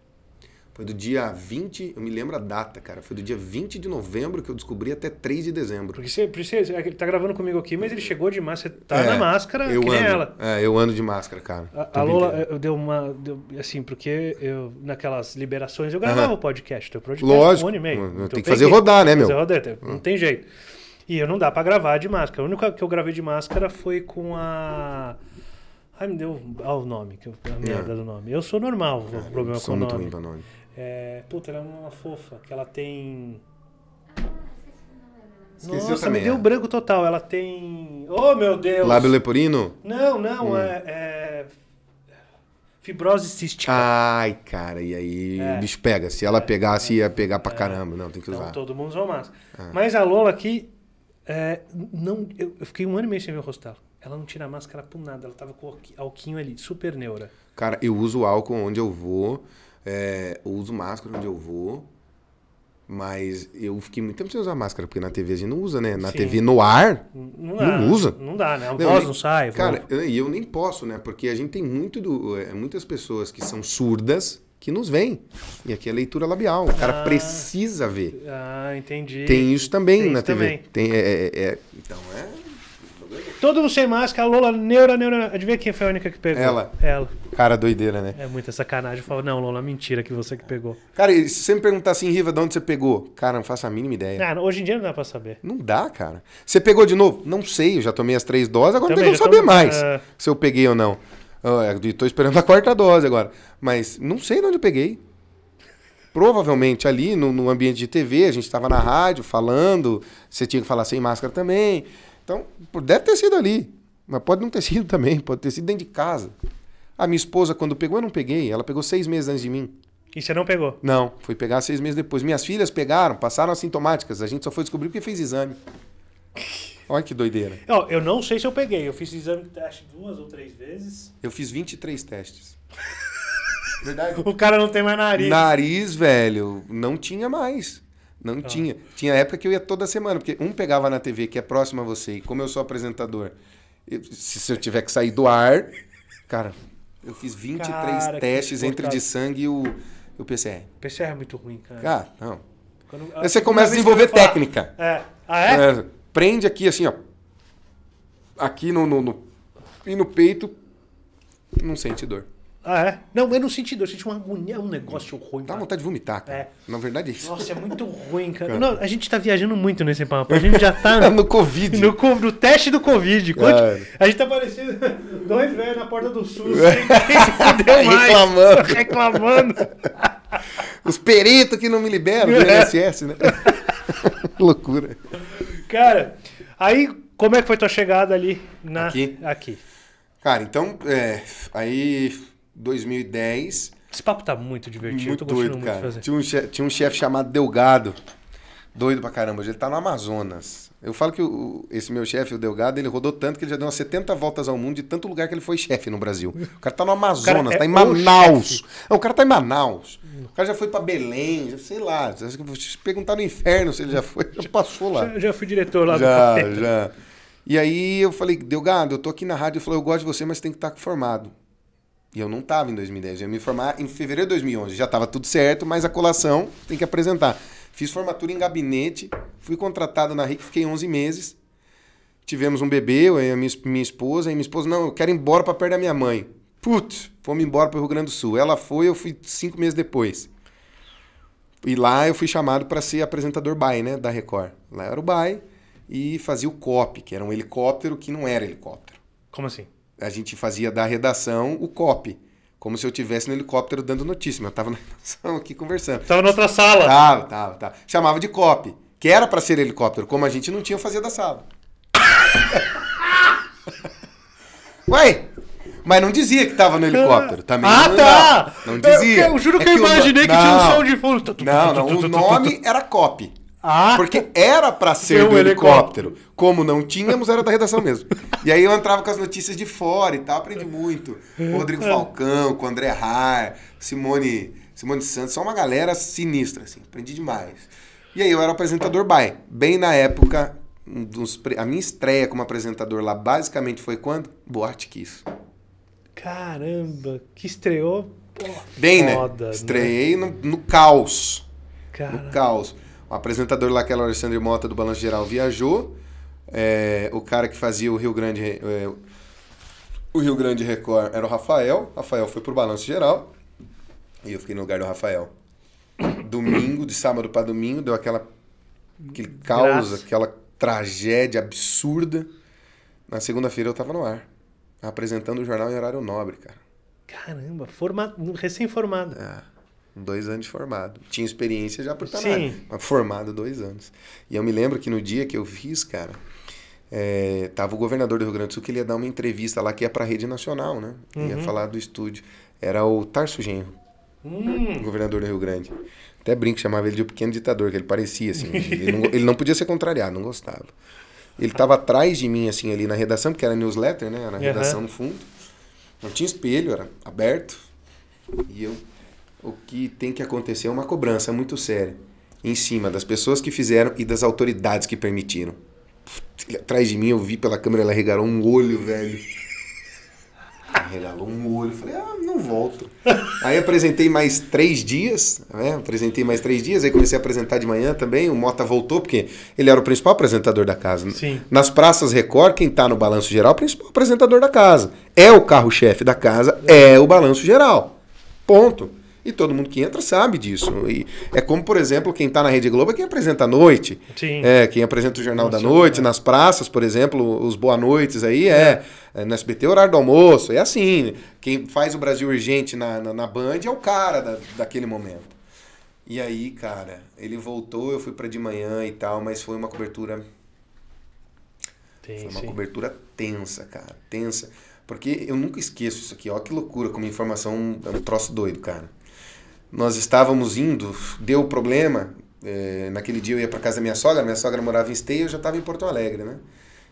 Foi do dia 20, eu me lembro a data, cara. Foi do dia 20 de novembro que eu descobri até 3 de dezembro. Porque você, você é ele tá gravando comigo aqui, mas ele chegou de máscara. Tá é, na máscara, eu que ando, nem ela. É, eu ando de máscara, cara. A, a Lola, eu deu uma. Deu, assim, porque eu, naquelas liberações, eu gravava o podcast, teu podcast Lógico, um ano e meio. Então tem que fazer rodar, né, meu? Fazer rodar, não tem jeito. E eu não dá para gravar de máscara. A única que eu gravei de máscara foi com a. Ai, me deu ah, o nome, que eu, a merda é. do nome. Eu sou normal, é, o problema com o nome. Muito ruim pra nome. É, puta, ela é uma fofa, que ela tem. Esqueci Nossa, também, me deu é. branco total. Ela tem. Oh, meu Deus! Lábio leporino? Não, não, hum. é, é, Fibrose cística. Ai, cara, e aí é. o bicho pega. Se ela é, pegasse, é. ia pegar pra é. caramba. Não, tem que então usar. todo mundo usou máscara. Ah. Mas a Lola aqui. não, eu, eu, fiquei um ano e meio sem ver o rosto dela. Ela não tira máscara por nada. Ela tava com o alquinho ali, super neura. Cara, eu uso álcool onde eu vou. É, eu uso máscara onde eu vou. Mas eu fiquei muito tempo sem usar máscara, porque na TV a gente não usa, né? Na Sim. TV no ar, não, dá, usa. Não dá, né? A voz não sai. Cara, e eu nem posso, né? Porque a gente tem muito do, é, muitas pessoas que são surdas que nos veem. E aqui é leitura labial. O cara ah, precisa ver. Ah, entendi. Tem isso também tem na isso TV. Também. Tem, é, é, é então, é Todo mundo sem máscara, Lola, neura, neura. Adivinha quem foi a única que pegou? Ela. Ela. Cara, doideira, né? É muita sacanagem. Eu falo, não, Lola, mentira que você que pegou. Cara, e se você me perguntar assim, Riva, de onde você pegou? Cara, não faço a mínima ideia. Ah, não, hoje em dia não dá pra saber. Não dá, cara. Você pegou de novo? Não sei, eu já tomei as três doses, agora Também, não vou saber tô... mais uh... se eu peguei ou não. Ah, é, Estou esperando a quarta dose agora. Mas não sei de onde eu peguei. Provavelmente ali no, no ambiente de TV, a gente estava na rádio falando, você tinha que falar sem máscara também. Então, deve ter sido ali, mas pode não ter sido também, pode ter sido dentro de casa. A minha esposa, quando pegou, eu não peguei. Ela pegou seis meses antes de mim. E você não pegou? Não, fui pegar seis meses depois. Minhas filhas pegaram, passaram assintomáticas. A gente só foi descobrir porque fez exame. Olha que doideira. Eu, eu não sei se eu peguei. Eu fiz exame de teste duas ou três vezes. Eu fiz 23 testes. Verdade? O cara não tem mais nariz. Nariz, velho, não tinha mais. Não ah. tinha. Tinha época que eu ia toda semana, porque um pegava na TV, que é próximo a você, e como eu sou apresentador, eu, se, se eu tiver que sair do ar, cara, eu fiz 23 cara, testes entre de sangue e o, o PCR. O PCR é muito ruim, cara. Cara, ah, não. Quando, Aí você começa a desenvolver técnica. É. Ah, é? é? Prende aqui, assim, ó. Aqui no, no, no, E no peito, não sente dor. Ah, é? Não, eu não senti dor, eu senti uma agonia, um negócio ruim. Dá vontade de vomitar, cara. É. Na verdade é isso. Nossa, é muito ruim, cara. cara. Não, a gente tá viajando muito nesse papo. A gente já tá. no, é no Covid. No, no, teste do Covid. a gente tá parecendo dois velhos na porta do SUS. Quem se fudeu mais? Reclamando. Reclamando. Os peritos que não me liberam do é. INSS, né? Loucura. Cara, aí como é que foi tua chegada ali na... aqui? Aqui. Cara, então, é, aí 2010. Esse papo tá muito divertido. Muito doido, muito cara. Tinha um, chefe, um chamado Delgado. Doido pra caramba. Ele tá no Amazonas. Eu falo que o, esse meu chefe, o Delgado, ele rodou tanto que ele já deu umas 70 voltas ao mundo de tanto lugar que ele foi chefe no Brasil. O cara tá no Amazonas, tá é em Manaus. É, o cara tá em Manaus. O cara já foi para Belém, já, sei lá. Se perguntar no inferno se ele já foi, já passou lá. Já, já fui diretor lá já, do Já, já. E aí eu falei, Delgado, eu tô aqui na rádio. Ele falou, eu gosto de você, mas tem que estar tá formado. E eu não estava em 2010. Eu ia me formar em fevereiro de 2011. Já estava tudo certo, mas a colação tem que apresentar. Fiz formatura em gabinete, fui contratado na RIC, fiquei 11 meses. Tivemos um bebê, eu e a minha, minha esposa. E minha esposa, não, eu quero ir embora para perto da minha mãe. Putz, fomos embora para o Rio Grande do Sul. Ela foi, eu fui cinco meses depois. E lá eu fui chamado para ser apresentador BAI, né, da Record. Lá era o BAI e fazia o COP, que era um helicóptero que não era helicóptero. Como assim? a gente fazia da redação o copy. Como se eu tivesse no helicóptero dando notícia. Mas eu estava na redação aqui conversando. estava na outra sala. Tava, tava, tava. Chamava de copy. Que era para ser helicóptero. Como a gente não tinha, fazia da sala. Ué, mas não dizia que estava no helicóptero. Também ah, não tá! Não, não dizia. Eu, eu juro é que, eu imaginei que, o... que tinha um som de fundo. Não, não. O nome era copy. Ah. Porque era para ser do helicóptero. helicóptero. Como não tínhamos, era da redação mesmo. e aí eu entrava com as notícias de fora e tal, aprendi muito. O Rodrigo Falcão, com o André Haar, Simone, Simone Santos, só uma galera sinistra, assim. Aprendi demais. E aí eu era apresentador by. Bem na época, dos, a minha estreia como apresentador lá basicamente foi quando? Boate Kiss. Caramba, que estreou. Pô, Bem, né? foda, né? Estreiei né? No, no caos. No caos. O apresentador lá, que era é o Alexandre Mota, do Balanço Geral, viajou. É, o cara que fazia o Rio Grande... É, o Rio Grande Record era o Rafael. Rafael foi pro Balanço Geral. E eu fiquei no lugar do Rafael. Domingo, de sábado para domingo, deu aquela... Aquele caos, aquela tragédia absurda. Na segunda-feira eu tava no ar. Apresentando o jornal em horário nobre, cara. Caramba, forma... recém-formado. É. Dois anos de formado. Tinha experiência já por tanário, né? mas formado dois anos. E eu me lembro que no dia que eu fiz, cara, é, tava o governador do Rio Grande do Sul que ele ia dar uma entrevista lá que ia para a rede nacional, né? Uhum. Ia falar do estúdio. Era o Tarso Genro, hum. governador do Rio Grande. Até brinco, chamava ele de o pequeno ditador, que ele parecia, assim. ele, não, ele não podia ser contrariado, não gostava. Ele tava atrás de mim, assim, ali na redação, porque era newsletter, né? Era a redação uhum. no fundo. Não tinha espelho, era aberto. E eu o que tem que acontecer é uma cobrança muito séria em cima das pessoas que fizeram e das autoridades que permitiram. atrás de mim eu vi pela câmera, ela regalou um olho, velho. Regalou um olho, falei, ah, não volto. aí apresentei mais três dias, né? Apresentei mais três dias, aí comecei a apresentar de manhã também. O Mota voltou, porque ele era o principal apresentador da casa. Sim. Nas praças Record, quem tá no balanço geral é o principal apresentador da casa. É o carro-chefe da casa, é o balanço geral. Ponto. E todo mundo que entra sabe disso. E é como, por exemplo, quem está na Rede Globo é quem apresenta à noite. Sim. É, quem apresenta o Jornal da Noite, é. nas praças, por exemplo, os Boa Noites aí é. é. é no SBT, horário do almoço, é assim. Quem faz o Brasil Urgente na, na, na Band é o cara da, daquele momento. E aí, cara, ele voltou, eu fui para de manhã e tal, mas foi uma cobertura. Tem, foi uma sim. cobertura tensa, cara. Tensa. Porque eu nunca esqueço isso aqui, ó, que loucura, como informação é um troço doido, cara nós estávamos indo, deu problema. É, naquele dia eu ia para casa da minha sogra, minha sogra morava em Esteio, eu já estava em Porto Alegre, né?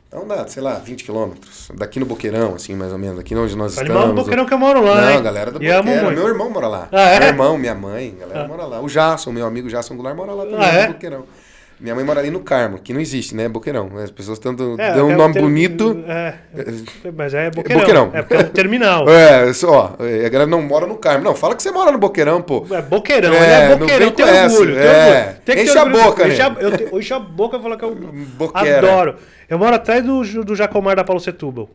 Então dá, sei lá, 20 quilômetros. Daqui no Boqueirão, assim, mais ou menos. Aqui onde nós Fale tá estamos. do Boqueirão que eu moro lá, Não, né? galera do Boqueirão. Meu irmão mora lá. Ah, é? Meu irmão, minha mãe, galera ah. mora lá. O Jasson, meu amigo Jasson Goulart, mora lá ah, também, ah, é? no Boqueirão. Minha mãe mora ali no Carmo, que não existe, né? Boqueirão. Né? As pessoas tanto é, dão um nome ter... bonito. É, é mas é, é Boqueirão. Boqueirão. É porque é terminal. é, ó, a galera não mora no Carmo. Não, fala que você mora no Boqueirão, pô. É Boqueirão, é, é Boqueirão, tem orgulho, é. tem Enche a boca, né? Eu te, enche a boca e fala que eu Boqueira. adoro. Eu moro atrás do, do Jacomar da Paulo Setúbal.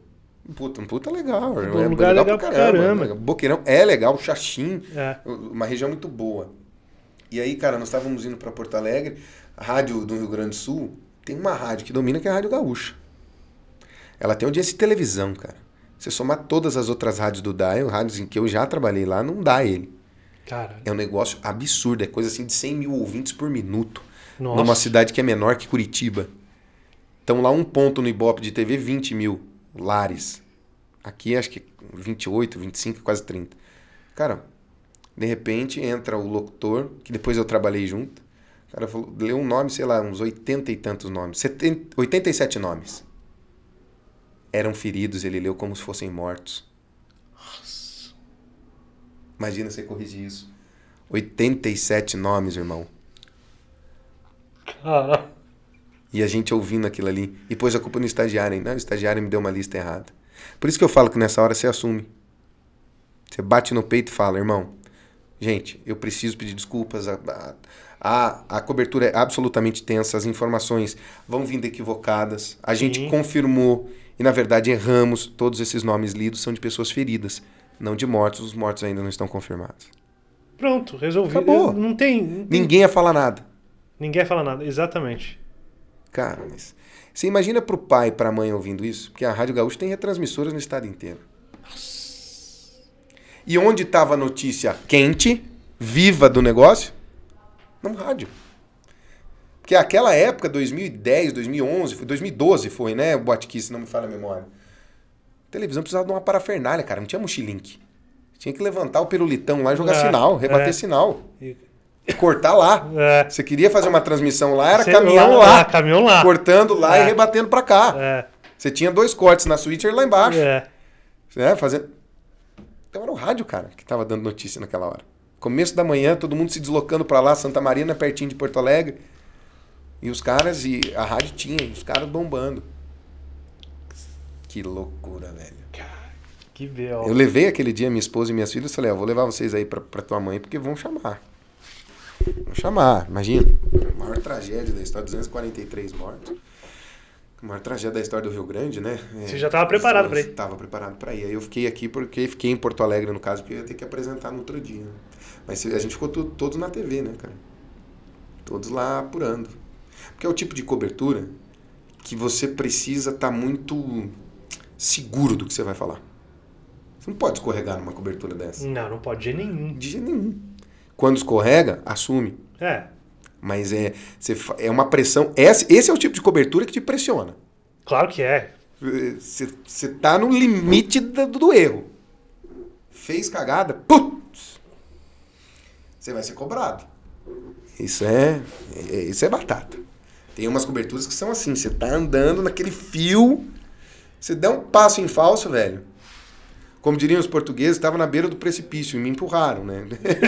Puta, um puta legal. Um é lugar legal, legal pra caramba. caramba. Boqueirão é legal, Xaxim, é. uma região muito boa. E aí, cara, nós estávamos indo para Porto Alegre, rádio do Rio Grande do Sul tem uma rádio que domina, que é a Rádio Gaúcha. Ela tem audiência de televisão, cara. Você somar todas as outras rádios do Dial, rádios em que eu já trabalhei lá, não dá ele. Cara. É um negócio absurdo, é coisa assim de 100 mil ouvintes por minuto. Nossa. Numa cidade que é menor que Curitiba. Então lá um ponto no Ibope de TV, 20 mil lares. Aqui acho que 28, 25, quase 30. Cara, de repente entra o locutor, que depois eu trabalhei junto, cara falou, leu um nome, sei lá, uns oitenta e tantos nomes. oitenta e sete nomes. Eram feridos, ele leu como se fossem mortos. Nossa. Imagina você corrigir isso. 87 nomes, irmão. Cara. E a gente ouvindo aquilo ali. E pôs a culpa no estagiário, hein? Não, o estagiário me deu uma lista errada. Por isso que eu falo que nessa hora você assume. Você bate no peito e fala, irmão, gente, eu preciso pedir desculpas. A, a, a, a cobertura é absolutamente tensa, as informações vão vindo equivocadas. A gente confirmou e, na verdade, erramos. Todos esses nomes lidos são de pessoas feridas, não de mortos. Os mortos ainda não estão confirmados. Pronto, resolvido. Acabou. Não tem. Não tem... Ninguém ia falar nada. Ninguém ia falar nada, exatamente. Cara, mas. Você imagina pro pai e pra mãe ouvindo isso? Porque a Rádio Gaúcha tem retransmissoras no estado inteiro. Nossa. E onde estava a notícia quente, viva do negócio, num rádio. Porque aquela época, 2010, 2011, 2012 foi, né? O Botkiss, não me falha a memória. A televisão precisava de uma parafernália, cara. Não tinha mochilink. Tinha que levantar o pirulitão lá e jogar é, sinal, é. rebater é. sinal. E... Cortar lá. É. Você queria fazer uma transmissão lá, era Sei caminhão lá, lá, Caminhão lá. Cortando lá e é. rebatendo pra cá. É. Você tinha dois cortes na switcher lá embaixo. É. Né, fazendo... Então era o rádio, cara, que tava dando notícia naquela hora. Começo da manhã, todo mundo se deslocando para lá, Santa Marina, pertinho de Porto Alegre. E os caras, e a rádio tinha, e os caras bombando. Que loucura, velho. Que B.O. Eu levei aquele dia minha esposa e minhas filhas e falei, ó, ah, vou levar vocês aí pra, tua mãe, porque vão chamar. Vão chamar, imagina. A maior tragédia da história, 243 mortos. A maior tragédia da história do Rio Grande, né? É, Você já estava preparado para ir? Estava preparado para ir. Aí eu fiquei aqui porque fiquei em Porto Alegre, no caso, porque eu ia ter que apresentar no outro dia. Né? Mas a gente ficou todos na TV, né, cara? Todos lá apurando. Porque é o tipo de cobertura que você precisa estar tá muito seguro do que você vai falar. Você não pode escorregar numa cobertura dessa. Não, não pode de nenhum. De jeito nenhum. Quando escorrega, assume. É. Mas é, você, é uma pressão. Esse, esse é o tipo de cobertura que te pressiona. Claro que é. Você tá no limite do, do erro. Fez cagada, putz! Você vai ser cobrado. Isso é, é, isso é batata. Tem umas coberturas que são assim, você tá andando naquele fio, você dá um passo em falso, velho. Como diriam os portugueses, estava na beira do precipício e me empurraram, né?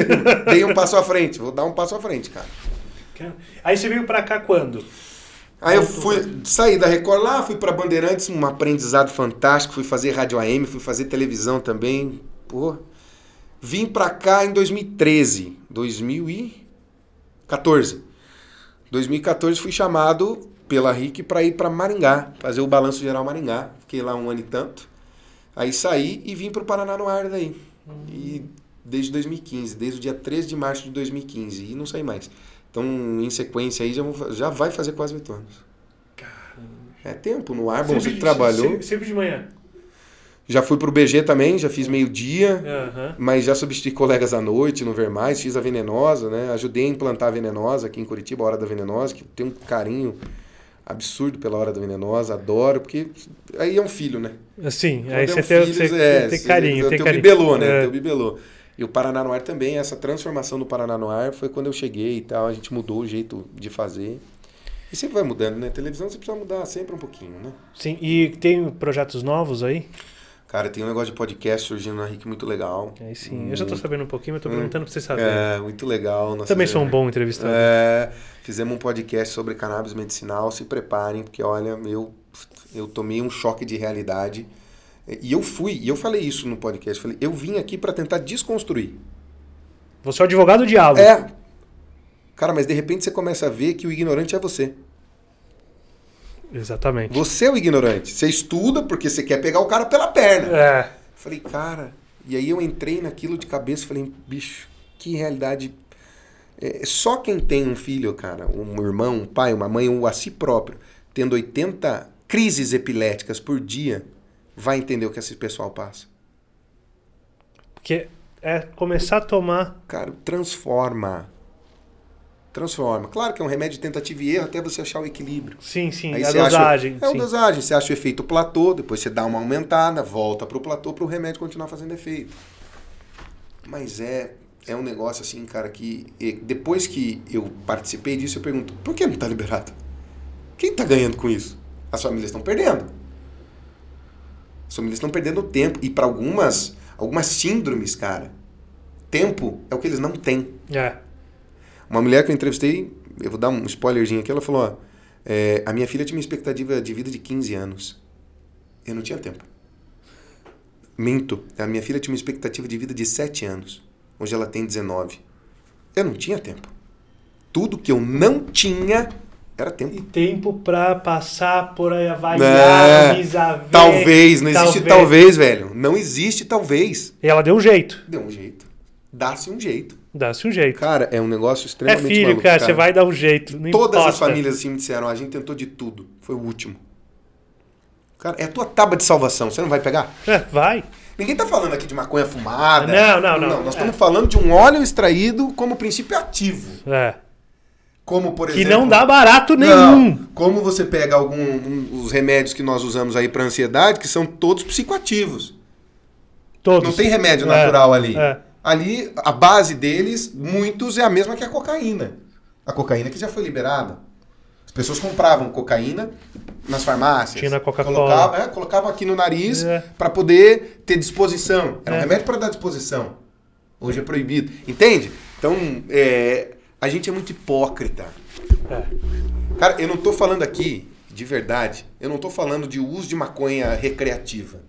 Dei um passo à frente, vou dar um passo à frente, cara. Aí você veio para cá quando? Aí eu fui, saí da Record lá, fui para Bandeirantes, um aprendizado fantástico, fui fazer rádio AM, fui fazer televisão também. Pô, Vim para cá em 2013, 2014. 2014 fui chamado pela RIC para ir para Maringá, fazer o balanço geral Maringá. Fiquei lá um ano e tanto. Aí saí e vim para o Paraná no ar daí. E desde 2015, desde o dia 13 de março de 2015 e não saí mais. Então, em sequência aí já, vou, já vai fazer quase oito anos. Caramba. É tempo no ar, bom, sempre, você trabalhou. Sempre, sempre de manhã. Já fui pro BG também, já fiz meio-dia, uhum. mas já substituí colegas à noite, não ver mais, fiz a venenosa, né? Ajudei a implantar a venenosa aqui em Curitiba, a Hora da Venenosa, que tem um carinho absurdo pela Hora da Venenosa, adoro, porque aí é um filho, né? Sim, aí é um você, filho, tem, você é, tem carinho. tem, tem carinho. bibelô, né? É. Tem o bibelô. E o Paraná no Ar também, essa transformação do Paraná no Ar foi quando eu cheguei e tal, a gente mudou o jeito de fazer. E sempre vai mudando, né? Televisão você precisa mudar sempre um pouquinho, né? Sim, e tem projetos novos aí? Cara, tem um negócio de podcast surgindo na RIC muito legal. É sim. Eu já tô sabendo um pouquinho, mas tô hum. perguntando hum, pra vocês saberem. É, muito legal. Também sou um bom entrevistador. É, fizemos um podcast sobre cannabis medicinal. Se preparem, porque olha, eu, eu tomei um choque de realidade. E eu fui, e eu falei isso no podcast. Falei, eu vim aqui para tentar desconstruir. Você é o advogado do diabo. É. Cara, mas de repente você começa a ver que o ignorante é você. Exatamente. Você é o ignorante. Você estuda porque você quer pegar o cara pela perna. É. Falei, cara. E aí eu entrei naquilo de cabeça e falei, bicho, que realidade. É, só quem tem um filho, cara, um irmão, um pai, uma mãe, ou um a si próprio, tendo 80 crises epiléticas por dia, vai entender o que esse pessoal passa. Porque é começar a tomar. Cara, transforma transforma. Claro que é um remédio de tentativa e erro até você achar o equilíbrio. Sim, sim, Aí é a dosagem. Acha, é uma dosagem. Você acha o efeito platô, depois você dá uma aumentada, volta para o platô para o remédio continuar fazendo efeito. Mas é é um negócio assim, cara, que depois que eu participei disso, eu pergunto, por que não está liberado? Quem está ganhando com isso? As famílias estão perdendo. As famílias estão perdendo tempo. E para algumas, algumas síndromes, cara, tempo é o que eles não têm. É. Uma mulher que eu entrevistei, eu vou dar um spoilerzinho aqui, ela falou: ó, é, a minha filha tinha uma expectativa de vida de 15 anos. Eu não tinha tempo. Minto. A minha filha tinha uma expectativa de vida de 7 anos. Hoje ela tem 19. Eu não tinha tempo. Tudo que eu não tinha era tempo. E tempo para passar por aí, avaliar, é, Talvez, não existe talvez. talvez, velho. Não existe talvez. E ela deu um jeito. Deu um jeito. Dá-se um jeito. Dá-se um jeito. Cara, é um negócio é extremamente É filho, maluco, cara, você vai dar um jeito. Não Todas as famílias assim me disseram, ah, a gente tentou de tudo. Foi o último. Cara, é a tua tábua de salvação, você não vai pegar? É, vai. Ninguém tá falando aqui de maconha fumada. Não, não, não. não nós é. estamos falando de um óleo extraído como princípio ativo. É. Como, por exemplo. Que não dá barato nenhum. Não, como você pega alguns um, remédios que nós usamos aí para ansiedade, que são todos psicoativos. Todos. Não tem remédio é, natural é, ali. É ali a base deles, muitos, é a mesma que a cocaína. A cocaína que já foi liberada. As pessoas compravam cocaína nas farmácias. Tinha na Coca-Cola. Colocava, é, colocava aqui no nariz é. para poder ter disposição. Era é. um remédio para dar disposição. Hoje é proibido. Entende? Então, é, a gente é muito hipócrita. É. Cara, eu não estou falando aqui, de verdade, eu não estou falando de uso de maconha recreativa.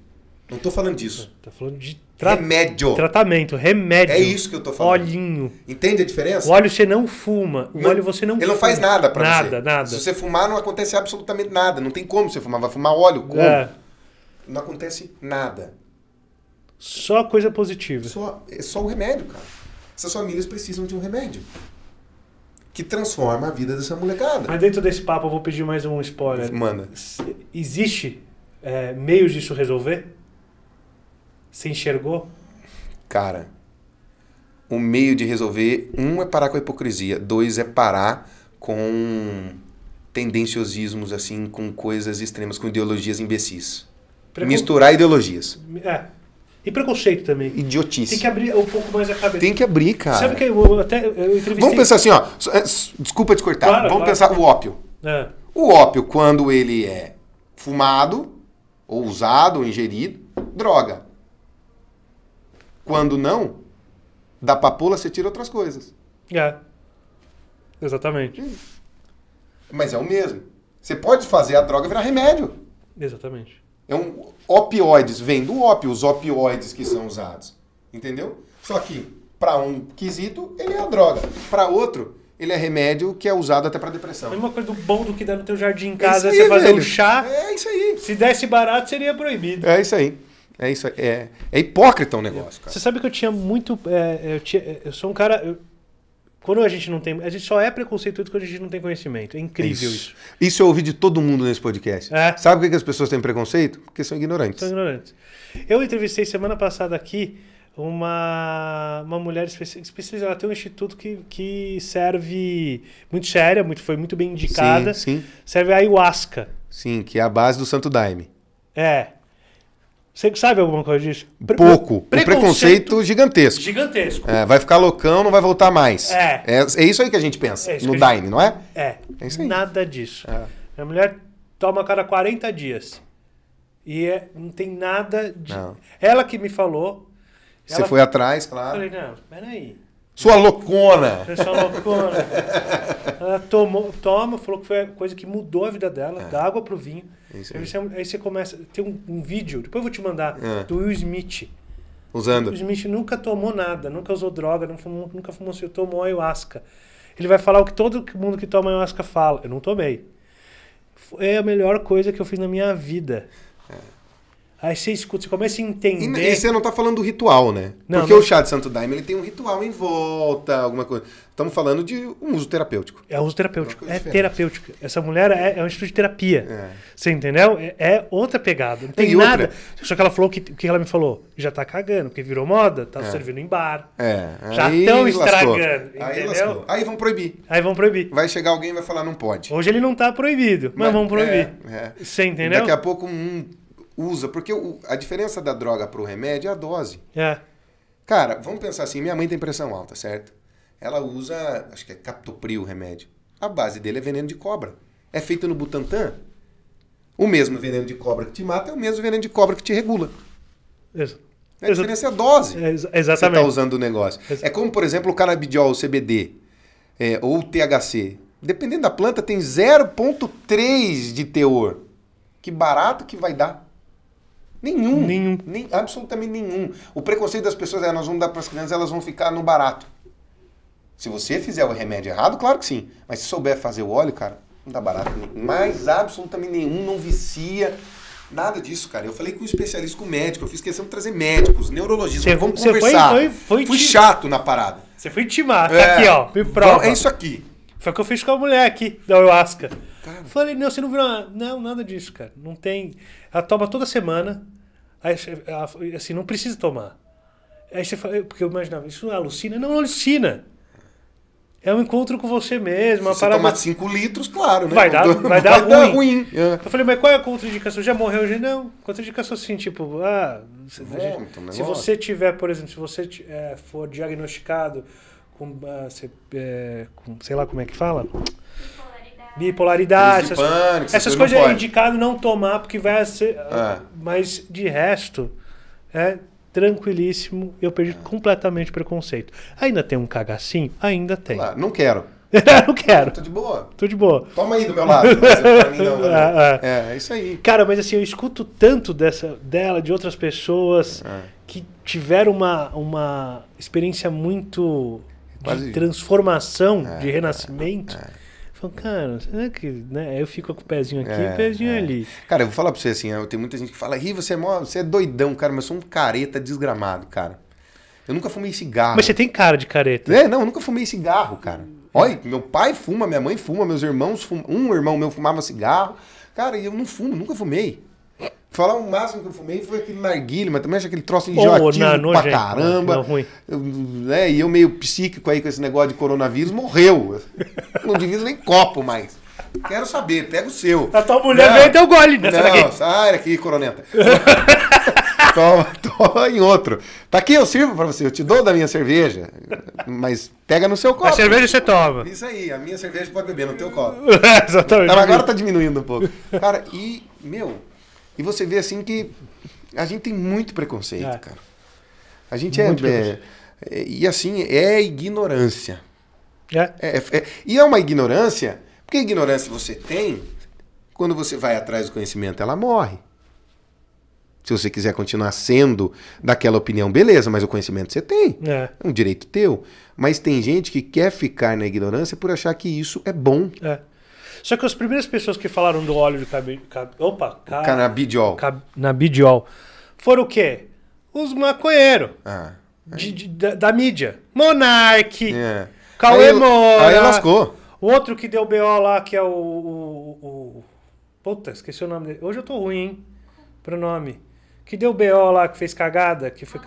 Não tô falando disso. Tá falando de tra... remédio. Tratamento, remédio. É isso que eu tô falando. Olhinho. Entende a diferença? O óleo você não fuma. O não, óleo você não Ele fuma. não faz nada para você. Nada, nada. Se você fumar, não acontece absolutamente nada. Não tem como você fumar. Vai fumar óleo, como? É. Não acontece nada. Só coisa positiva. Só, é só o remédio, cara. Essas famílias precisam de um remédio que transforma a vida dessa molecada. Mas dentro desse papo, eu vou pedir mais um spoiler. Manda. Existe é, meios disso resolver? Você enxergou? Cara, o meio de resolver, um é parar com a hipocrisia, dois é parar com tendenciosismos, assim, com coisas extremas, com ideologias imbecis. Precon... Misturar ideologias. É. E preconceito também. Idiotice. Tem que abrir um pouco mais a cabeça. Tem que abrir, cara. Sabe que eu, até eu entrevistei... Vamos pensar assim, ó. É, desculpa te cortar. Claro, Vamos claro. pensar o ópio. É. O ópio, quando ele é fumado, ou usado, ou ingerido, droga. Quando não, da papoula você tira outras coisas. É. Exatamente. Mas é o mesmo. Você pode fazer a droga virar remédio. Exatamente. É um opioides, vem do ópio, os opioides que são usados. Entendeu? Só que para um quesito, ele é a droga. Para outro, ele é remédio que é usado até para depressão. A é mesma coisa do bom do que dá no teu jardim em é casa, é aí, você fazer velho. um chá. É isso aí. Se desse barato, seria proibido. É isso aí. É isso é, é hipócrita o um negócio, cara. Você sabe que eu tinha muito. É, é, eu, tinha, eu, sou um cara. Eu, quando a gente não tem. A gente só é preconceituoso quando a gente não tem conhecimento. É incrível isso. Isso, isso eu ouvi de todo mundo nesse podcast. É. Sabe por que as pessoas têm preconceito? Porque são ignorantes. São ignorantes. Eu entrevistei semana passada aqui uma, uma mulher especialista. Ela tem um instituto que, que serve muito séria, muito, foi muito bem indicada. Sim, sim. Serve a ayahuasca. Sim, que é a base do Santo Daime. É. Você sabe alguma coisa disso? Pre Pouco. Preconceito, preconceito gigantesco. Gigantesco. É, vai ficar loucão, não vai voltar mais. É. É, é isso aí que a gente pensa é no Dine, gente... não é? É. É isso aí. Nada disso. É. A mulher toma a cada 40 dias. E é, não tem nada de. Não. Ela que me falou. Você foi atrás, claro. Eu falei, não, peraí. Sua loucona! Sua loucona. ela tomou, toma, falou que foi a coisa que mudou a vida dela, da água pro vinho. Isso aí. Você, aí você começa. Tem um, um, vídeo, depois eu vou te mandar, é. do Will Smith. Usando. O Smith nunca tomou nada, nunca usou droga, não fumou, nunca fumou, se tomou ayahuasca. Ele vai falar o que todo mundo que toma ayahuasca fala. Eu não tomei. É a melhor coisa que eu fiz na minha vida. Aí você escuta, você começa a entender. E, e você não está falando do ritual, né? Não, Porque não... o chá de Santo Daime ele tem um ritual em volta, alguma coisa. Estamos falando de um uso terapêutico. É um uso terapêutico. É, terapêutico. Essa mulher é, é um instituto de terapia. É. Você entendeu? É, é, outra pegada. Não é, tem, nada. Outra. Só que ela falou que, que ela me falou. Já está cagando, porque virou moda, tá é. servindo em bar. É. Já estão estragando. Aí entendeu? Aí vão proibir. Aí vão proibir. Vai chegar alguém e vai falar, não pode. Hoje ele não está proibido, mas, mas vão proibir. É, você entendeu? Daqui a pouco um usa. Porque o, a diferença da droga para o remédio é a dose. É. Cara, vamos pensar assim: minha mãe tem pressão alta, certo? Ela usa, acho que é captopril o remédio. A base dele é veneno de cobra. É feito no Butantan. O mesmo veneno de cobra que te mata é o mesmo veneno de cobra que te regula. Isso. A diferença é a dose. É, exatamente. Você está usando o negócio. é como, por exemplo, o canabidiol, o CBD, é, ou o THC. Dependendo da planta, tem 0,3 de teor. Que barato que vai dar. Nenhum. Nenhum. Nem, absolutamente nenhum. O preconceito das pessoas é: nós vamos dar para as crianças, elas vão ficar no barato. Se você fizer o remédio errado, claro que sim. Mas se souber fazer o óleo, cara, não dá barato nenhum. Mas absolutamente nenhum, não vicia. Nada disso, cara. Eu falei com um especialista, com um médico. Eu fiz questão de trazer médicos, neurologistas. vamos conversar. Foi, foi, foi, Fui chato na parada. Você foi timar. É, tá aqui, ó. Prova. É isso aqui. Foi o que eu fiz com a mulher aqui, da ayahuasca. Cara. Falei, não, você não viu nada. Não, nada disso, cara. Não tem. Ela toma toda semana. Aí, assim, não precisa tomar. Aí você fala, porque eu imaginava, isso não é alucina? Não, não alucina. É um encontro com você mesmo. Se você parada... tomar 5 litros, claro, né? Vai dar, vai dar vai ruim. Dar ruim. É. Eu falei, mas qual é a contraindicação? Já morreu hoje? Não. Contraindicação assim, tipo, ah. Vômito, gente, se você tiver, por exemplo, se você é, for diagnosticado com, ah, é, com, sei lá como é que fala. Bipolaridade. Bipolaridade essas, pânico, essas coisas é indicado não tomar, porque vai ser. É. Ah, mas de resto, é tranquilíssimo. Eu perdi é. completamente o preconceito. Ainda tem um cagacinho? Ainda tem. Claro, ah, não quero. não quero. Tô de boa. Tô de boa. Toma aí do meu lado. não, né? é, é. é, é isso aí. Cara, mas assim, eu escuto tanto dessa, dela, de outras pessoas é. que tiveram uma, uma experiência muito Quase... de transformação, é, de renascimento. É, é. cara, será que. Né? Eu fico com o pezinho aqui e o é, pezinho é. ali. Cara, eu vou falar pra você assim, eu tenho muita gente que fala, Ri, você é você é doidão, cara, mas eu sou um careta desgramado, cara. Eu nunca fumei cigarro. Mas você tem cara de careta. É, não, eu nunca fumei cigarro, cara. Olha, meu pai fuma, minha mãe fuma, meus irmãos fumam. Um irmão meu fumava cigarro. Cara, eu não fumo, nunca fumei. Falar o máximo que eu fumei foi aquele narguilho, mas também acho aquele troço enjoativo oh, não, pra gente, caramba. Não, ruim. Eu, né, e eu meio psíquico aí com esse negócio de coronavírus, morreu. Não divido nem copo mais. Quero saber, pega o seu. A tua mulher veio veio deu gole não, daqui. Sai daqui, coroneta. toma, toma em outro. Tá aqui, eu sirvo pra você, eu te dou da minha cerveja. Mas pega no seu copo. A cerveja você toma. Isso aí, a minha cerveja pode beber no teu copo. Exatamente. Tá, agora tá diminuindo um pouco. Cara, e, meu, e você vê assim que a gente tem muito preconceito, é. cara. A gente muito é, é, E assim, é ignorância. É. é. é, é e é uma ignorância, porque a ignorância você tem, quando você vai atrás do conhecimento, ela morre. Se você quiser continuar sendo daquela opinião, beleza, mas o conhecimento você tem. É, é um direito teu. Mas tem gente que quer ficar na ignorância por achar que isso é bom. É. Só que as primeiras pessoas que falaram do óleo de cabelo. opa, ca, canabidiol. Canabidiol. Foram o quê? Os maconheiros. Ah, de, de, da, da, mídia. Monarch É. Cauê aí, lascou. O outro que deu BO lá, que é o, o, o. Puta, esqueci o nome dele. Hoje eu tô ruim, hein? Pro nome. Que deu BO lá, que fez cagada, que foi.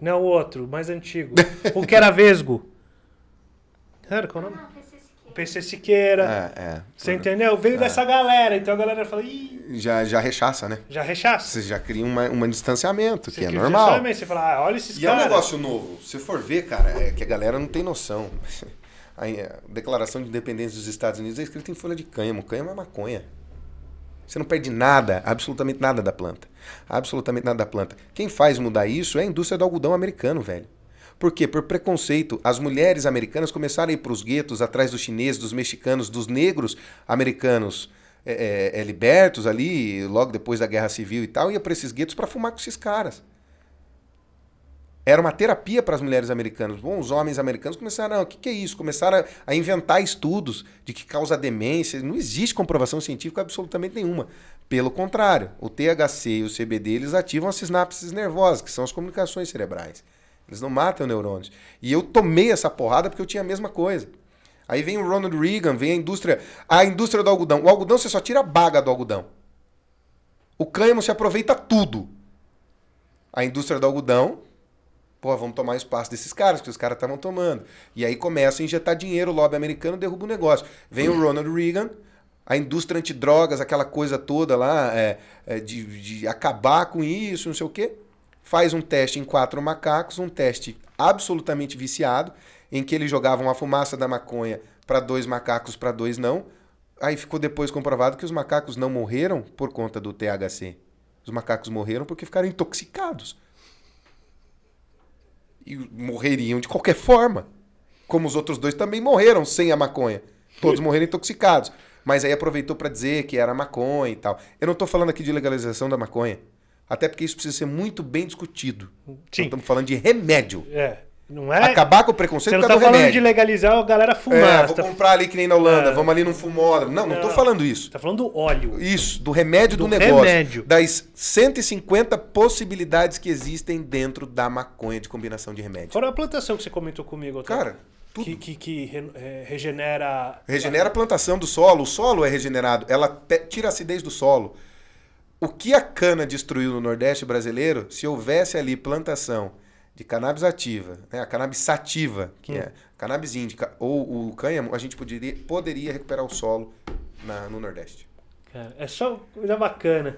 Não, o outro, mais antigo. o que era Vesgo. Era, qual o nome? PC Siqueira. É, é. Você por... entendeu? Veio é. dessa galera. Então a galera fala. Ih, já, já rechaça, né? Já rechaça. Você já cria uma, um distanciamento, você que é normal. Você fala, ah, olha esses e caras. E é um negócio novo. Se for ver, cara, é que a galera não tem noção. A Declaração de Independência dos Estados Unidos é escrita em folha de cânhamo. Cânhamo é maconha. Você não perde nada, absolutamente nada da planta. Absolutamente nada da planta. Quem faz mudar isso é a indústria do algodão americano, velho. Por quê? Por preconceito. As mulheres americanas começaram a ir para os guetos, atrás dos chineses, dos mexicanos, dos negros americanos é, é, é, libertos ali, logo depois da Guerra Civil e tal, ia para esses guetos para fumar com esses caras. Era uma terapia para as mulheres americanas. Bom, os homens americanos começaram, ah, o que, que, é isso? Começaram a, a inventar estudos de que causa demência. Não existe comprovação científica absolutamente nenhuma. Pelo contrário, o THC e o CBD eles ativam as sinapses nervosas, que são as comunicações cerebrais. Eles não matam neurônios. E eu tomei essa porrada porque eu tinha a mesma coisa. Aí vem o Ronald Reagan, vem a indústria, a indústria do algodão. O algodão você só tira a baga do algodão. O cânhamo se aproveita tudo. A indústria do algodão, pô, vamos tomar espaço desses caras, que os caras estavam tomando. E aí começa a injetar dinheiro, o lobby americano derruba o negócio. Vem hum. o Ronald Reagan, a indústria antidrogas, aquela coisa toda lá, é, é, de, de acabar com isso, não sei o quê faz um teste em quatro macacos, um teste absolutamente viciado, em que eles jogavam a fumaça da maconha para dois macacos, para dois não. Aí ficou depois comprovado que os macacos não morreram por conta do THC. Os macacos morreram porque ficaram intoxicados. E morreriam de qualquer forma. Como os outros dois também morreram sem a maconha. Todos morreram intoxicados. Mas aí aproveitou para dizer que era maconha e tal. Eu não estou falando aqui de legalização da maconha. Até porque isso precisa ser muito bem discutido. estamos falando de remédio. É. Não é? Acabar com o preconceito Você não tá, tá falando de legalizar a galera é, fumar. É, vou tá... comprar ali que nem na Holanda, é. vamos ali num fumódromo. Não, não, não é. falando isso. Tá falando do óleo. Isso, do remédio do, do negócio. Remédio. Das 150 possibilidades que existem dentro da maconha de combinação de remédio. Fora a plantação que você comentou comigo. Cara, tudo. Que, que, que re, é, regenera... Regenera a plantação do solo. O solo é regenerado. Ela tira a acidez do solo. O que a cana destruiu no Nordeste brasileiro, se houvesse ali plantação de cannabis ativa, né? a cannabis sativa, que é hum. é cannabis índica, ou o cânhamo, a gente poderia, poderia recuperar o solo na, no Nordeste. Cara, é só coisa bacana.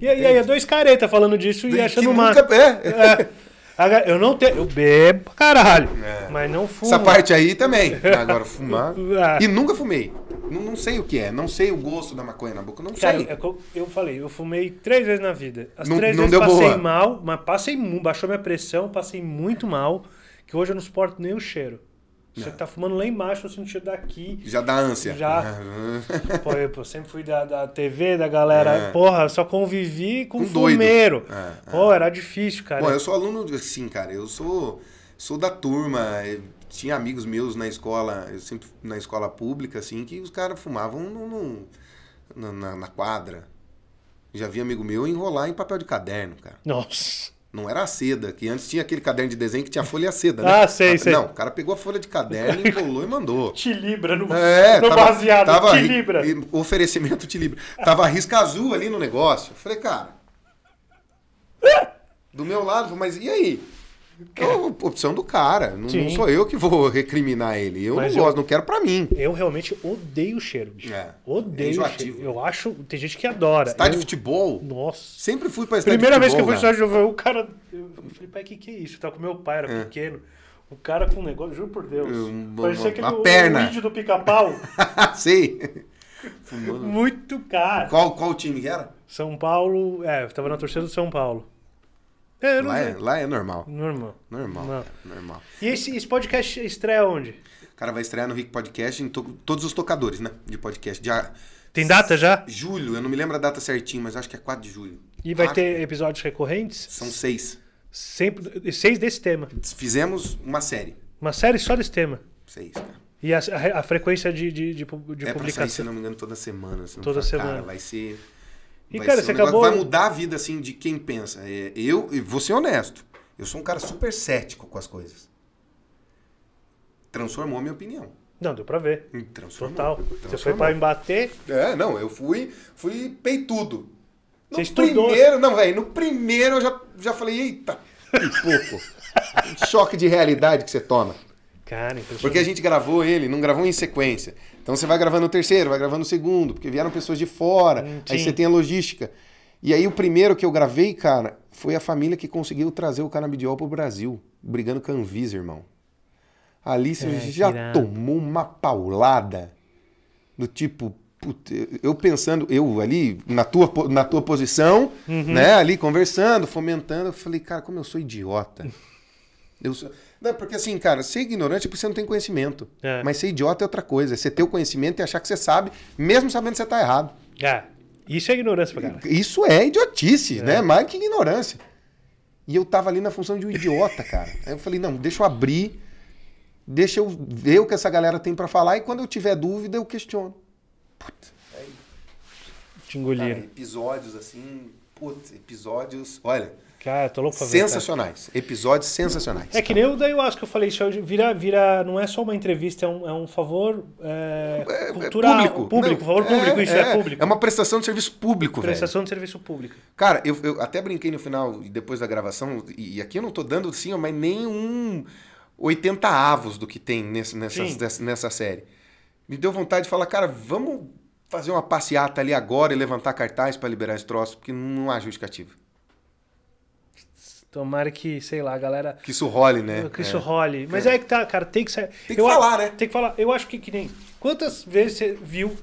E aí, é, dois caretas falando disso e achando que nunca, é. é. Eu não tenho. Eu bebo pra caralho. É. Mas não fumo. Essa parte aí também. Agora, fumar. Ah. e nunca fumei. Não, não sei o que é, não sei o gosto da maconha na boca, não Cara, sei. Eu, é eu falei, eu fumei três vezes na vida. As não, três não vezes passei boa. mal, mas passei baixou minha pressão, passei muito mal, que hoje eu não suporto nem o cheiro. Você não. É. tá fumando lá embaixo, você não cheiro daqui. Já dá ânsia. Já. pô, eu, pô, sempre fui da, da TV, da galera. É. Porra, só convivi com um fumeiro. É, é. Pô, era difícil, cara. Pô, eu sou aluno, assim, cara, eu sou, sou da turma. Eu tinha amigos meus na escola, eu sempre na escola pública, assim, que os caras fumavam no, no, na, na, quadra. Já vi amigo meu enrolar em papel de caderno, cara. Nossa. Não era a seda, que antes tinha aquele caderno de desenho que tinha folha seda, né? Ah, sei, ah, sei. Não, o cara pegou a folha de caderno, enrolou e mandou. Te libra no, é, no tava, baseado, tava, te libra. Oferecimento te libra. Tava risca azul ali no negócio. falei, cara. Do meu lado, mas e aí? é a opção do cara. Não, sou eu que vou recriminar ele. Eu Mas não gosto, eu, não quero para mim. Eu realmente odeio o cheiro, bicho. É, odeio é o cheiro. Eu acho. Tem gente que adora. Estádio de futebol? Nossa. Sempre fui pra estádio Primeira de futebol. Primeira vez que eu fui só de o cara. Eu falei, pai, o que, que é isso? Eu tava com meu pai, era é. pequeno. O cara com um negócio, juro por Deus. Um, parecia aquele o, perna. vídeo do pica-pau. Sim. Muito caro. Qual, qual time que era? São Paulo. É, eu tava na torcida do São Paulo. É, lá, é, lá, é, normal. Normal. Normal. normal. E esse, esse, podcast estreia onde? Cara, vai estrear no Rick Podcast em to, todos os tocadores, né? De podcast. Já, Tem data já? Julho, eu não me lembro a data certinho, mas acho que é 4 de julho. E vai ah, ter episódios recorrentes? São seis. Sempre, seis desse tema. Fizemos uma série. Uma série só desse tema? Seis, cara. E a, a, a frequência de, de, de, de é publicação? Sair, se não me engano, toda semana. Se toda fala, semana. Cara, vai ser. E, vai cara, você um acabou. Vai mudar a vida, assim, de quem pensa. É, eu, e vou ser é honesto, eu sou um cara super cético com as coisas. Transformou a minha opinião. Não, deu pra ver. Hum, transformou. Total. Transformou. Você foi pra embater? É, não, eu fui, fui peitudo. No Você estudou? primeiro, não, velho, no primeiro eu já, já falei, eita, que pouco. um choque de realidade que você toma. Cara, então Porque a gente gravou ele, não gravou em sequência. Então você vai gravando o terceiro, vai gravando o segundo, porque vieram pessoas de fora, Sim. aí você tem a logística. E aí o primeiro que eu gravei, cara, foi a família que conseguiu trazer o canabidiol pro Brasil, brigando com a Anvisa, irmão. A Alice é, já tirado. tomou uma paulada do tipo, eu pensando, eu ali na tua, na tua posição, uhum. né, ali conversando, fomentando, eu falei, cara, como eu sou idiota. Eu sou... Não, porque assim, cara, ser ignorante é porque você não tem conhecimento. É. Mas ser idiota é outra coisa. É você ter o conhecimento e achar que você sabe, mesmo sabendo que você está errado. É. Isso é ignorância pra caralho. Isso é idiotice, né? é. né? Mais que ignorância. E eu tava ali na função de um idiota, cara. Aí eu falei, não, deixa eu abrir, deixa eu ver o que essa galera tem para falar e quando eu tiver dúvida eu questiono. Puta. Te engoliram. Cara, episódios assim, putz, episódios. Olha, Cara, tô louco pra Sensacionais. Episódios sensacionais. É que nem o da acho que eu falei, isso é vira, vira, não é só uma entrevista, é um, é um favor é, é, é cultural. Público. Público, não, favor é, público, isso é, público. É uma prestação de serviço público, Prestação velho. de serviço público. Cara, eu, eu até brinquei no final, depois da gravação, e, e aqui eu não tô dando, sim, mas nenhum 80 avos do que tem nesse, nessas, nessa série. Me deu vontade de falar, cara, vamos fazer uma passeata ali agora e levantar cartaz para liberar esse troço, porque não há justificativa. Tomara que, sei lá, a galera. Que isso role, né? Que isso é. role. Mas é. é. que tá, cara, tem que ser. Tem que eu falar, né? Tem que falar. Eu acho que, que nem. Quantas vezes você viu.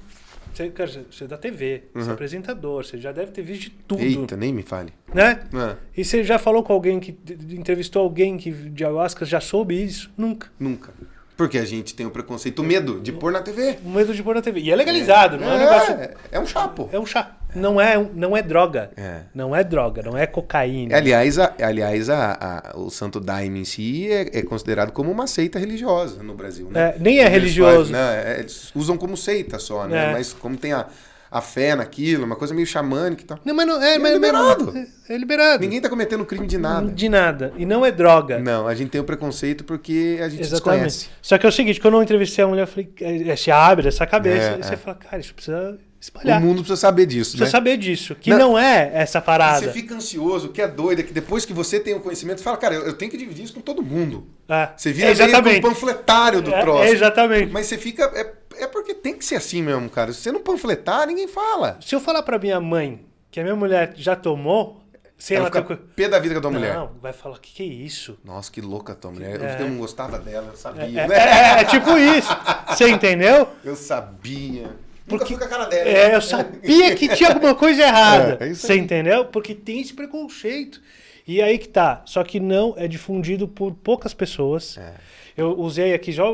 Você, cara, você é da TV, uhum. você é uhum. apresentador, você já deve ter visto de tudo. Eita, nem me fale. Né? É. E você já falou com alguém que. entrevistou alguém que de ayahuasca já soube isso? Nunca. Nunca. Porque a gente tem o preconceito, o medo de pôr na TV. O medo de pôr na TV. E é legalizado, não é, um é, negócio. É um chá, pô. É um chá. Não, é, não é droga. É. Não é droga, não é cocaína. Aliás, a, aliás a, a, o Santo Daime em si é, é, considerado como uma seita religiosa no Brasil. Né? É, nem é eles religioso. Fazem, né, é, eles usam como seita só, né? Mas como tem a a fé naquilo, uma coisa meio xamânica e tal. Não, mas não, é, é mas liberado. É, é, liberado. Ninguém tá cometendo crime de nada. De nada. E não é droga. Não, a gente tem o preconceito porque a gente Exatamente. desconhece. Só que é o seguinte, quando eu entrevistei a mulher, eu falei, é, se abre essa cabeça. e você fala, cara, isso precisa espalhar. O mundo precisa saber disso. Precisa né? saber disso. Que não, não é essa parada. Você fica ansioso, que é doido, que depois que você tem o conhecimento, fala, cara, eu, tenho que dividir isso com todo mundo. É. Você vira é um panfletário do é, troço. É exatamente. Mas você fica. É, é porque tem que ser assim mesmo, cara. Se você não panfletar, ninguém fala. Se eu falar pra minha mãe que a minha mulher já tomou, Sei ela, ela fica tem... pé da vida com a tua não, mulher. Não, vai falar, o que, que é isso? Nossa, que louca a tua mulher. É. Eu não gostava dela, eu sabia. É, é, é, é tipo isso. Você entendeu? Eu sabia. Porque Nunca cara dela. É, né? eu sabia que tinha alguma coisa errada. É, é você entendeu? Porque tem esse preconceito. E aí que tá. Só que não é difundido por poucas pessoas. É. Eu usei aqui já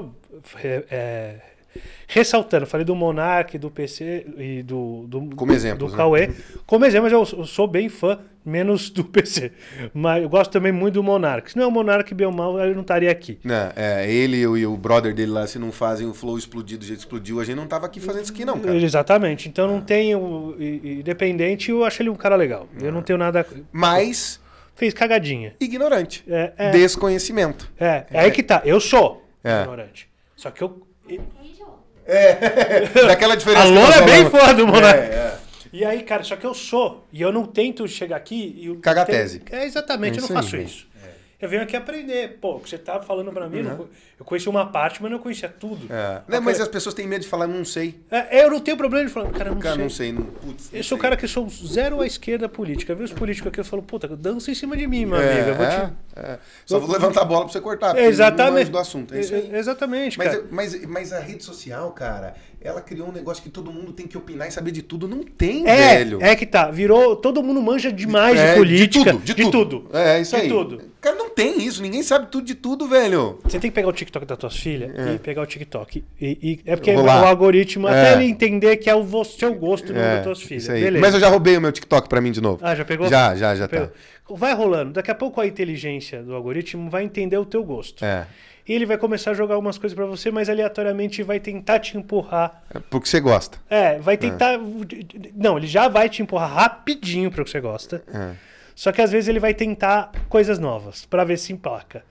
é, é Ressaltando, falei do Monark, do PC e do. do como exemplo. Do né? Cauê. Como exemplo, eu sou bem fã, menos do PC. Mas eu gosto também muito do Monark. Se não é o Monark bem ou mal, ele não estaria aqui. Não, né, é, ele e o brother dele lá, se não fazem o flow explodido, do jeito explodiu, a gente não tava aqui fazendo isso aqui, não, cara. Exatamente. Então ah. não tenho. Independente, eu acho ele um cara legal. Ah. Eu não tenho nada. Mas. Fez cagadinha. Ignorante. É, é. Desconhecimento. É, é, aí é. que tá. Eu sou é. ignorante. Só que eu é, daquela diferença. a lona é bem foda mano É, é. E aí, cara, só que eu sou. E eu não tento chegar aqui e. Cagar tento... tese. É, exatamente, é eu não faço aí, isso. Eu venho aqui aprender. Pô, o que você tá falando para mim, uhum. eu conheci uma parte, mas não conhecia tudo. É. Não, mas as pessoas têm medo de falar, não sei. É, é, eu não tenho problema de falar, cara, não cara, sei. não sei. Não, putz, eu sou o cara que sou zero à esquerda política. Vê os políticos aqui, eu falo, puta, dança em cima de mim, meu é, amigo. É, te... é. Só vou levantar a bola pra você cortar, exatamente, não do assunto. É exatamente, mas, cara. Mas, mas a rede social, cara, ela criou um negócio que todo mundo tem que opinar e saber de tudo. Não tem, é, velho. É que tá. Virou. Todo mundo manja demais é, de política. De tudo, de, de tudo. tudo. É, é isso de aí. De tudo. Cara, não tem isso. Ninguém sabe tudo de tudo, velho. Você tem que pegar o TikTok das tua filhas é. e pegar o TikTok. E, e é porque o algoritmo, é. até ele entender que é o seu gosto é, das tuas filhas. Beleza. Mas eu já roubei o meu TikTok pra mim de novo. Ah, já pegou? Já, já, já, já tá. Vai rolando. Daqui a pouco a inteligência do algoritmo vai entender o teu gosto. É e ele vai começar a jogar umas coisas para você, mas aleatoriamente vai tentar te empurrar. É porque você gosta. É, vai tentar. É. Não, ele já vai te empurrar rapidinho para o que você gosta. É. Só que às vezes ele vai tentar coisas novas para ver se emplaca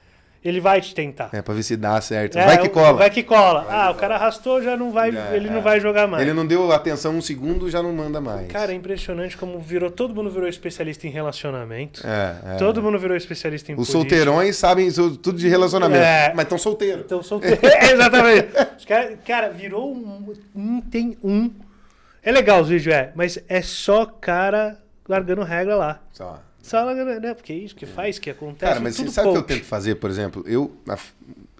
ele vai te tentar. É, pra ver se dá certo. É, vai que cola. Vai que cola. Vai ah, que cola. o cara arrastou, já não vai, é. ele não vai jogar mais. Ele não deu atenção um segundo, já não manda mais. Cara, é impressionante como virou, todo mundo virou especialista em relacionamento. É, é. Todo mundo virou especialista em Os política. solteirões sabem tudo de relacionamento, é, mas estão solteiros. Estão solteiros, é, exatamente. Cara, cara, virou um, um, tem um. É legal os vídeos, é, mas é só cara largando regra lá. Só. Sala, né, né? Porque é isso que faz, que acontece. Cara, mas você sabe o que eu tento fazer, por exemplo? Eu,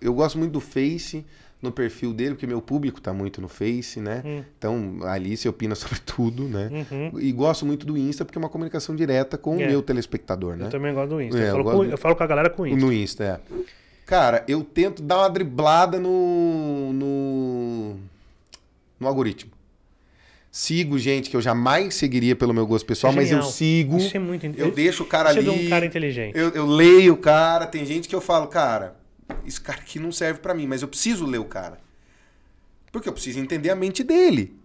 eu gosto muito do Face no perfil dele, porque meu público tá muito no Face, né? Hum. Então, ali se opina sobre tudo, né? Uhum. E gosto muito do Insta, porque é uma comunicação direta com é. o meu telespectador, né? Eu também gosto do Insta. É, eu, falo eu, com, do... eu, falo com, a galera com o Insta. No Insta, é. Cara, eu tento dar uma driblada no, no, no algoritmo. Sigo gente que eu jamais seguiria pelo meu gosto pessoal, mas eu sigo. Isso é muito Eu deixo o cara Isso é ali. É um cara inteligente. Eu, eu, leio o cara. Tem gente que eu falo, cara, esse cara aqui não serve para mim, mas eu preciso ler o cara. Porque eu preciso entender a mente dele.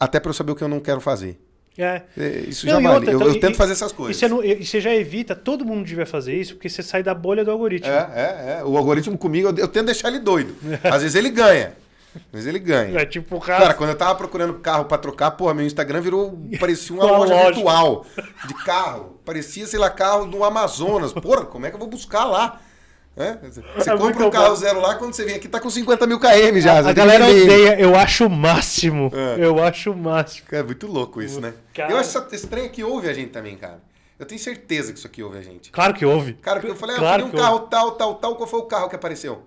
Até para eu saber o que eu não quero fazer. É. é isso não, já outra, eu, então, e, tento fazer essas coisas. E você, não, e você, já evita, todo mundo devia fazer isso, porque você sai da bolha do algoritmo. É, é, é. O algoritmo comigo, eu, eu tento deixar ele doido. Às vezes ele ganha. Mas ele ganha. É tipo o caso... Cara, quando eu tava procurando carro para trocar, porra, meu Instagram virou. Parecia uma, loja, virtual de carro. Parecia, sei lá, carro do Amazonas. Porra, como é que eu vou buscar lá? É? Você é compra um carro bom. zero lá, quando você vem aqui, tá com 50 mil km já. A, a galera odeia, eu acho o máximo. É. Eu acho o máximo. é muito louco isso, né? Cara... Eu acho estranho que ouve a gente também, cara. Eu tenho certeza que isso aqui ouve a gente. Claro que ouve. Cara, porque eu falei, ah, eu um carro ouve. tal, tal, tal. Qual foi o carro que apareceu?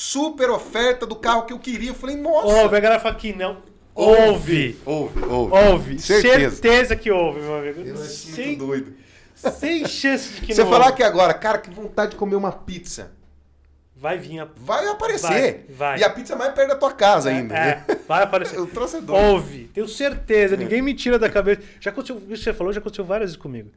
super oferta do carro que eu queria. Eu falei, nossa. Houve, a galera fala que não. houve houve houve Certeza, Certeza que houve meu amigo. Eu Sem... muito doido. Sem chance de que Você não falar que agora, cara, que vontade de comer uma pizza. Vai vir a... Vai aparecer. Vai, vai. E a pizza mais perto da tua casa é, ainda. É, vai aparecer. o trouxe é Ouve. Tenho certeza. É. Ninguém me tira da cabeça. Já aconteceu, isso que você falou, já aconteceu várias vezes comigo.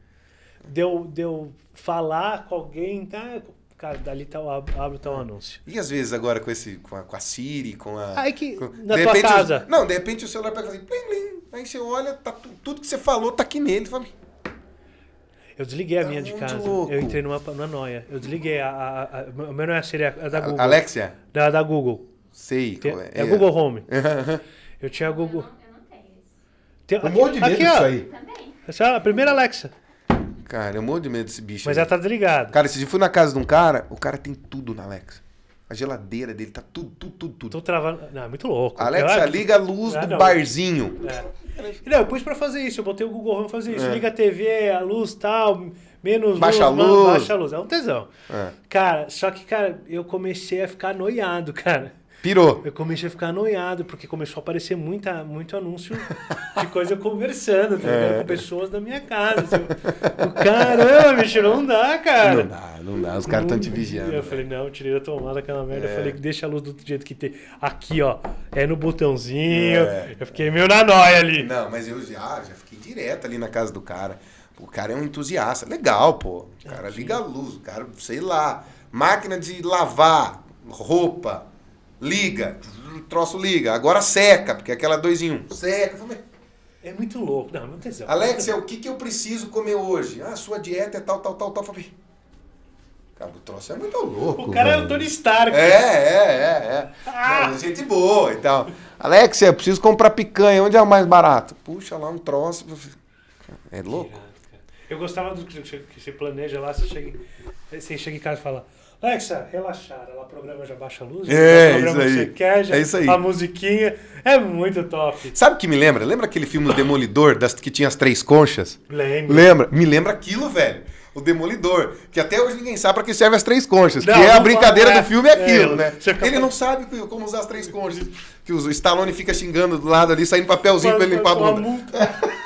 Deu, deu falar com alguém, tá? cara, dali tá, abre tal anúncio. E às vezes agora com esse com a, com a Siri, com a. Aí que. Com, na tua repente, casa. não, de repente o celular pega assim, plim, plim. Aí você olha, tá, tudo que você falou tá aqui nele. Fala, eu desliguei a tá minha de casa. Louco. Eu entrei numa noia Eu desliguei a. a, meu não é a Siri, é a da Google. A Alexia? Da, da Google. Sei. Tem, é, é Google Home. eu tinha a Google. Eu não, eu não tenho isso. Tem, um monte de medo aqui, disso ó, aí. Também. Essa é a primeira Alexa. Cara, eu morro de medo desse bicho. Mas ela já tá desligado. Cara, se eu fui na casa de um cara, o cara tem tudo na Alexa. A geladeira dele tá tudo, tudo, tudo, tudo. Tô travando. Não, é muito louco. Alexa, eu... liga a luz ah, do não. barzinho. É. Não, eu pus pra fazer isso, eu botei o Google Home pra fazer isso. É. Liga a TV, a luz tal, menos baixa luz, a luz. Mano, baixa a luz. É um tesão. É. Cara, só que, cara, eu comecei a ficar noiado, cara. Pirou. Eu comecei a ficar anoiado, porque começou a aparecer muita, muito anúncio de coisa conversando, tá é. Com pessoas da minha casa. Assim, Caramba, bicho, não dá, cara. Não dá, não dá. Os caras estão te vigiando. Eu falei, não, tirei a tomada aquela merda. É. Eu falei deixa a luz do jeito que tem. Aqui, ó, é no botãozinho. É. Eu fiquei meio na noia ali. Não, mas eu já, já fiquei direto ali na casa do cara. O cara é um entusiasta. Legal, pô. O cara ah, liga a luz, o cara, sei lá. Máquina de lavar roupa liga, troço liga, agora seca, porque é aquela 2 em 1, um. seca. É muito louco, não, não tem Alexia, o que, que eu preciso comer hoje? Ah, sua dieta é tal, tal, tal, tal. Falei, cara, o troço é muito louco. O cara é o Tony Stark. É, é, é. é. Ah. Não, gente boa e tal. Alexia, eu preciso comprar picanha, onde é o mais barato? Puxa lá um troço. É louco. Eu gostava do que você planeja lá, você chega você chega em casa e fala. Alexa, relaxar. Ela programa, já baixa a luz, é, isso aí. Que quer, já, é isso aí. a musiquinha. É muito top. Sabe o que me lembra? Lembra aquele filme Demolidor, das, que tinha as três conchas? Lembro. Lembra? Me lembra aquilo, velho. O Demolidor, que até hoje ninguém sabe para que serve as três conchas. Não, que é a brincadeira falar, do é. filme, é aquilo, é, né? Ele não sabe como usar as três conchas. Que o Stallone fica xingando do lado ali, saindo papelzinho para limpar a bunda.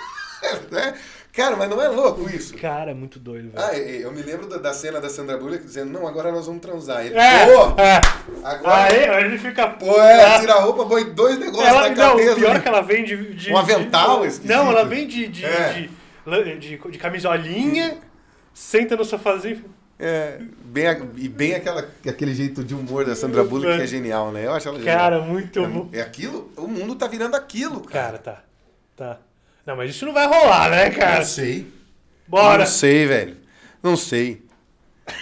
É, É. Cara, mas não é louco isso? Cara, é muito doido, velho. Ah, eu me lembro da cena da Sandra Bullock dizendo, não, agora nós vamos transar. Ele, é, pô! É. Agora... Aí ele fica... Pô, é, né? tira a roupa, põe dois negócios ela, na cabeça. Não, pior que ela vem de... de um avental de, esquisito. Não, ela vem de de, é. de, de, de, camisolinha, senta no sofazinho... É, bem, e bem aquela, aquele jeito de humor da Sandra Bullock que é, é. genial, né? Eu acho ela Cara, muito é bom. É aquilo, o mundo tá virando aquilo, cara. Cara, tá. Tá. Não, mas isso não vai rolar, né, cara? Não sei. Bora. Não sei, velho. Não sei.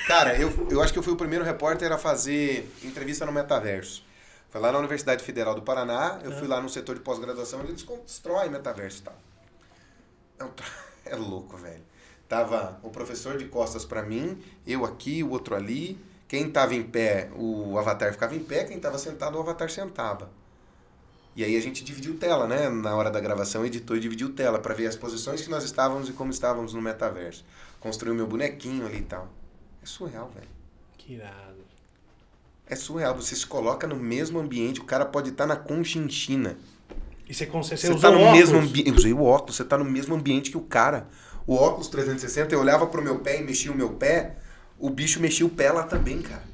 Cara, eu, eu acho que eu fui o primeiro repórter a fazer entrevista no metaverso. Foi lá na Universidade Federal do Paraná, eu fui lá no setor de pós-graduação, eles constroem metaverso e tal. É, é louco, velho. Tava o professor de costas para mim, eu aqui, o outro ali. Quem tava em pé, o avatar ficava em pé, quem tava sentado, o avatar sentava. E aí a gente dividiu tela, né? Na hora da gravação, editou e dividiu tela para ver as posições que nós estávamos e como estávamos no metaverso. Construiu meu bonequinho ali e tal. É surreal, velho. Que irado. É surreal. Você se coloca no mesmo ambiente, o cara pode estar tá na Conchinchina. E você, você, você tá no óculos? mesmo ambiente. Eu usei o óculos, você tá no mesmo ambiente que o cara. O óculos 360, eu olhava pro meu pé e mexia o meu pé, o bicho mexia o pé lá também, cara.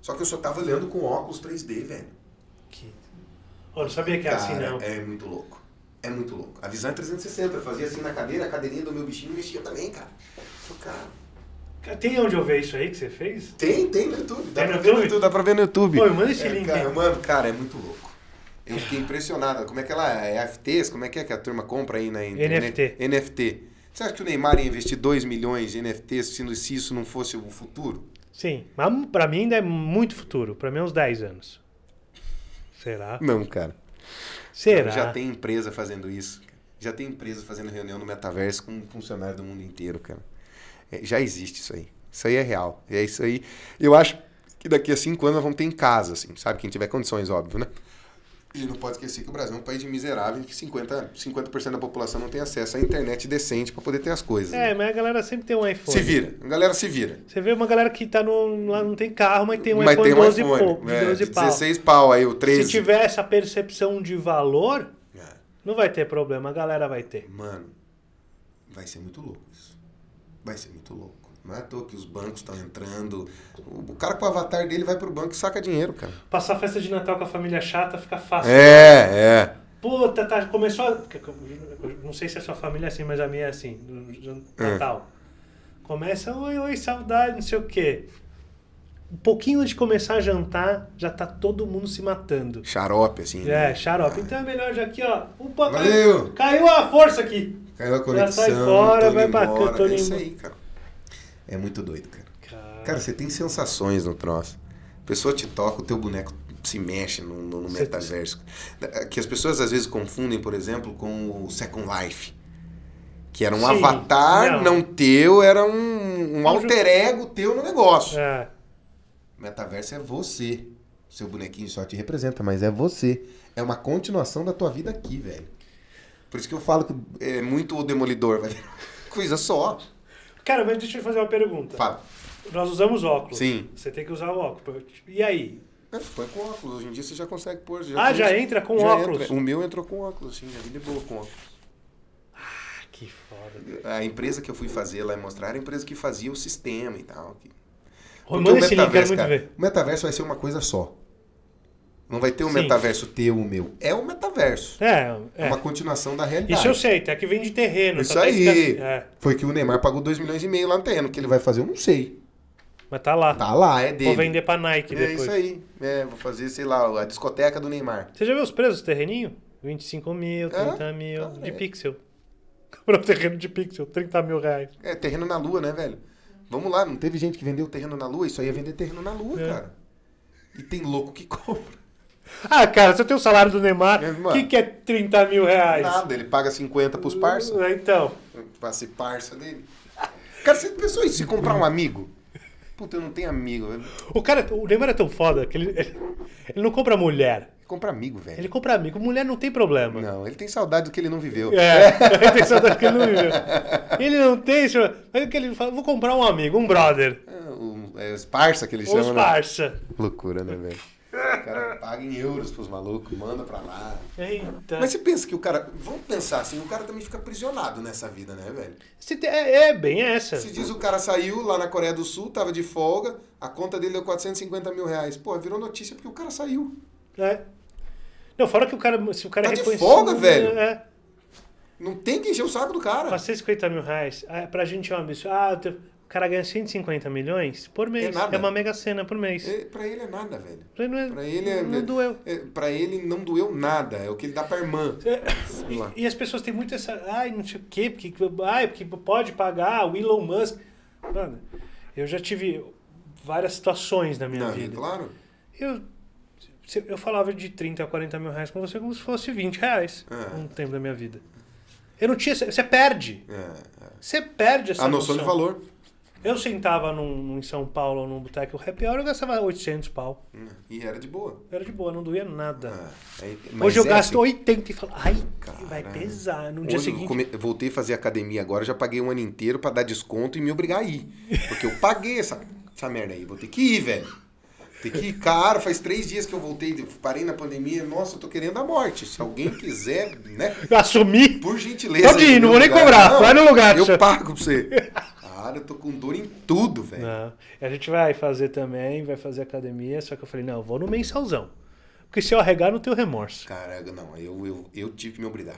Só que eu só tava olhando com óculos 3D, velho. Eu não sabia que era é assim, Cara, assim, não. É muito louco. É muito louco. A visão é 360. Eu fazia assim na cadeira, a cadeirinha do meu bichinho mexia também, cara. cara. Tem onde eu ver isso aí que você fez? Tem, tem no YouTube. Dá, tem pra, no ver YouTube? No YouTube, dá pra ver no YouTube. Pô, manda esse é, link. Cara, aí. mano, cara, é muito louco. Eu fiquei impressionado. Como é que ela é? é FTs? Como é que é que a turma compra aí na internet? NFT. NFT. Você acha que o Neymar ia investir 2 milhões em NFTs se isso não fosse o futuro? Sim, mas para mim ainda é muito futuro. Para mim é uns 10 anos. Será? Não, cara. Será? Já, tem empresa fazendo isso. Já tem empresa fazendo reunião no metaverso com um funcionário do mundo inteiro, cara. É, já existe isso aí. Isso aí é real. E é isso aí. Eu acho que daqui a cinco anos nós vamos ter em casa, assim, sabe? Quem tiver condições, óbvio, né? E não pode esquecer que o Brasil é um país miserável em que 50%, 50 da população não tem acesso à internet decente para poder ter as coisas. É, né? mas a galera sempre tem um iPhone. Se vira, a galera se vira. Você vê uma galera que tá no, lá não tem carro, mas tem um mas iPhone tem um 12 iPhone, pô, é, 12 pau. 16 pau aí, o 13. Se tiver essa percepção de valor, é. não vai ter problema, a galera vai ter. Mano, vai ser muito louco isso. Vai ser muito louco. Não é à toa que os bancos estão entrando. O cara com o avatar dele vai pro banco e saca dinheiro, cara. Passar festa de Natal com a família chata fica fácil. É, né? é. Puta, tá, começou. A... Não sei se a sua família é assim, mas a minha é assim. É. Natal. É. Começa, oi, oi, saudade, não sei o quê. Um pouquinho de começar a jantar, já tá todo mundo se matando. Xarope, assim. Né? É, xarope. Ah. Então é melhor já aqui, ó. Opa, Valeu! Caiu a força aqui. Caiu a conexão. Já sai fora, vai pra embora. É isso aí, cara. É muito doido, cara. Cara, cara você tem sensações no troço. A pessoa te toca, o teu boneco se mexe no, no, no metaverso. É que as pessoas às vezes confundem, por exemplo, com o Second Life. Que era um Sim, avatar não. não. teu, era um, um alter ego teu no negócio. É. Metaverso é você. Seu bonequinho só te representa, mas é você. É uma continuação da tua vida aqui, velho. Por isso que eu falo que é muito o demolidor, velho. Coisa só. Cara, mas deixa eu fazer uma pergunta. Fala. Nós usamos óculos. Sim. Você tem que usar o óculos. E aí? É, põe com óculos. Hoje em dia você já consegue pôr. Já ah, já entra com já óculos? Entra. O meu entrou com óculos, sim. Já me boa com óculos. Ah, que foda. A empresa que eu fui fazer lá e mostrar era a empresa que fazia o sistema e tal. Porque esse link, quero muito ver. O metaverso vai ser uma coisa só. Não vai ter um Sim. metaverso teu, o meu. É um metaverso. É, é, é. uma continuação da realidade. Isso eu sei, até que vem de terreno. Isso tá aí. É. Foi que o Neymar pagou 2 milhões e meio lá no terreno. O que ele vai fazer, eu não sei. Mas tá lá. Tá lá, é dele. Vou vender pra Nike é depois. É isso aí. É, vou fazer, sei lá, a discoteca do Neymar. Você já viu os preços do terreninho? 25 mil, 30 é? mil, tá, de é. pixel. Comprou um terreno de pixel, 30 mil reais. É, terreno na lua, né, velho? Vamos lá, não teve gente que vendeu terreno na lua? Isso aí é vender terreno na lua, é. cara. E tem louco que compra. Ah, cara, se eu tenho o salário do Neymar, o que, que é 30 mil reais? Nada, ele paga 50 pros parça. Hum, então. Pra ser parça dele. Cara, você pensou isso? Se comprar um amigo? Puta, eu não tenho amigo. O cara, o Neymar é tão foda que ele, ele, não compra mulher. Ele compra amigo, velho. Ele compra amigo. Mulher não tem problema. Não, ele tem saudade do que ele não viveu. É, ele tem saudade do que ele não viveu. Ele não tem, mas que ele fala, vou comprar um amigo, um brother. É, é os parça que ele chama. Os né? parça. Loucura, né, velho? O cara paga em euros pros malucos, manda pra lá. Eita. Mas você pensa que o cara. Vamos pensar assim, o cara também fica aprisionado nessa vida, né, velho? Te, é, é, bem essa. Se diz o cara saiu lá na Coreia do Sul, tava de folga, a conta dele deu 450 mil reais. Pô, virou notícia porque o cara saiu. É. Não, fora que o cara. Se o cara tá de folga, velho? É. Não tem que encher o saco do cara. 450 mil reais. Ah, pra gente é um absurdo. Ah, eu tenho cara ganha 150 milhões por é mês. É, é uma mega cena por mês. É, pra ele é nada, velho. Pra ele, é, pra ele é, não doeu. É, pra ele não doeu nada. É o que ele dá pra irmã. É, e, e, as pessoas têm muito essa. Ai, não sei o quê, porque, ai, porque pode pagar o Elon Musk. Mano, eu já tive várias situações na minha não, vida. Claro. Eu, eu falava de 30 a 40 mil reais com você como se fosse 20 reais é. um tempo da minha vida. Eu não tinha. Você perde. É, é. Você perde essa a noção, noção. de valor. Eu sentava num, em São Paulo, num boteco happy hour, eu gastava 800 pau. E era de boa. Era de boa, não doía nada. Ah, é, aí, Hoje eu é gasto assim... 80 e falo, ai, Caramba. vai pesar. No Hoje dia seguinte... Come... Voltei a fazer academia agora, já paguei um ano inteiro para dar desconto e me obrigar a ir. Porque eu paguei essa, essa merda aí, vou ter que ir, velho. Tem que ir, cara, faz três dias que eu voltei, parei na pandemia, nossa, eu tô querendo a morte. Se alguém quiser, né? Assumir? Por gentileza. Pode ir, não vou nem cobrar, não, vai no lugar. Eu pago pra você. Caralho, eu tô com dor em tudo, velho. A gente vai fazer também, vai fazer academia, só que eu falei, não, eu vou no mensalzão. Porque se eu arregar, não tenho remorso. Caraca, não, eu, eu, eu tive que me obrigar.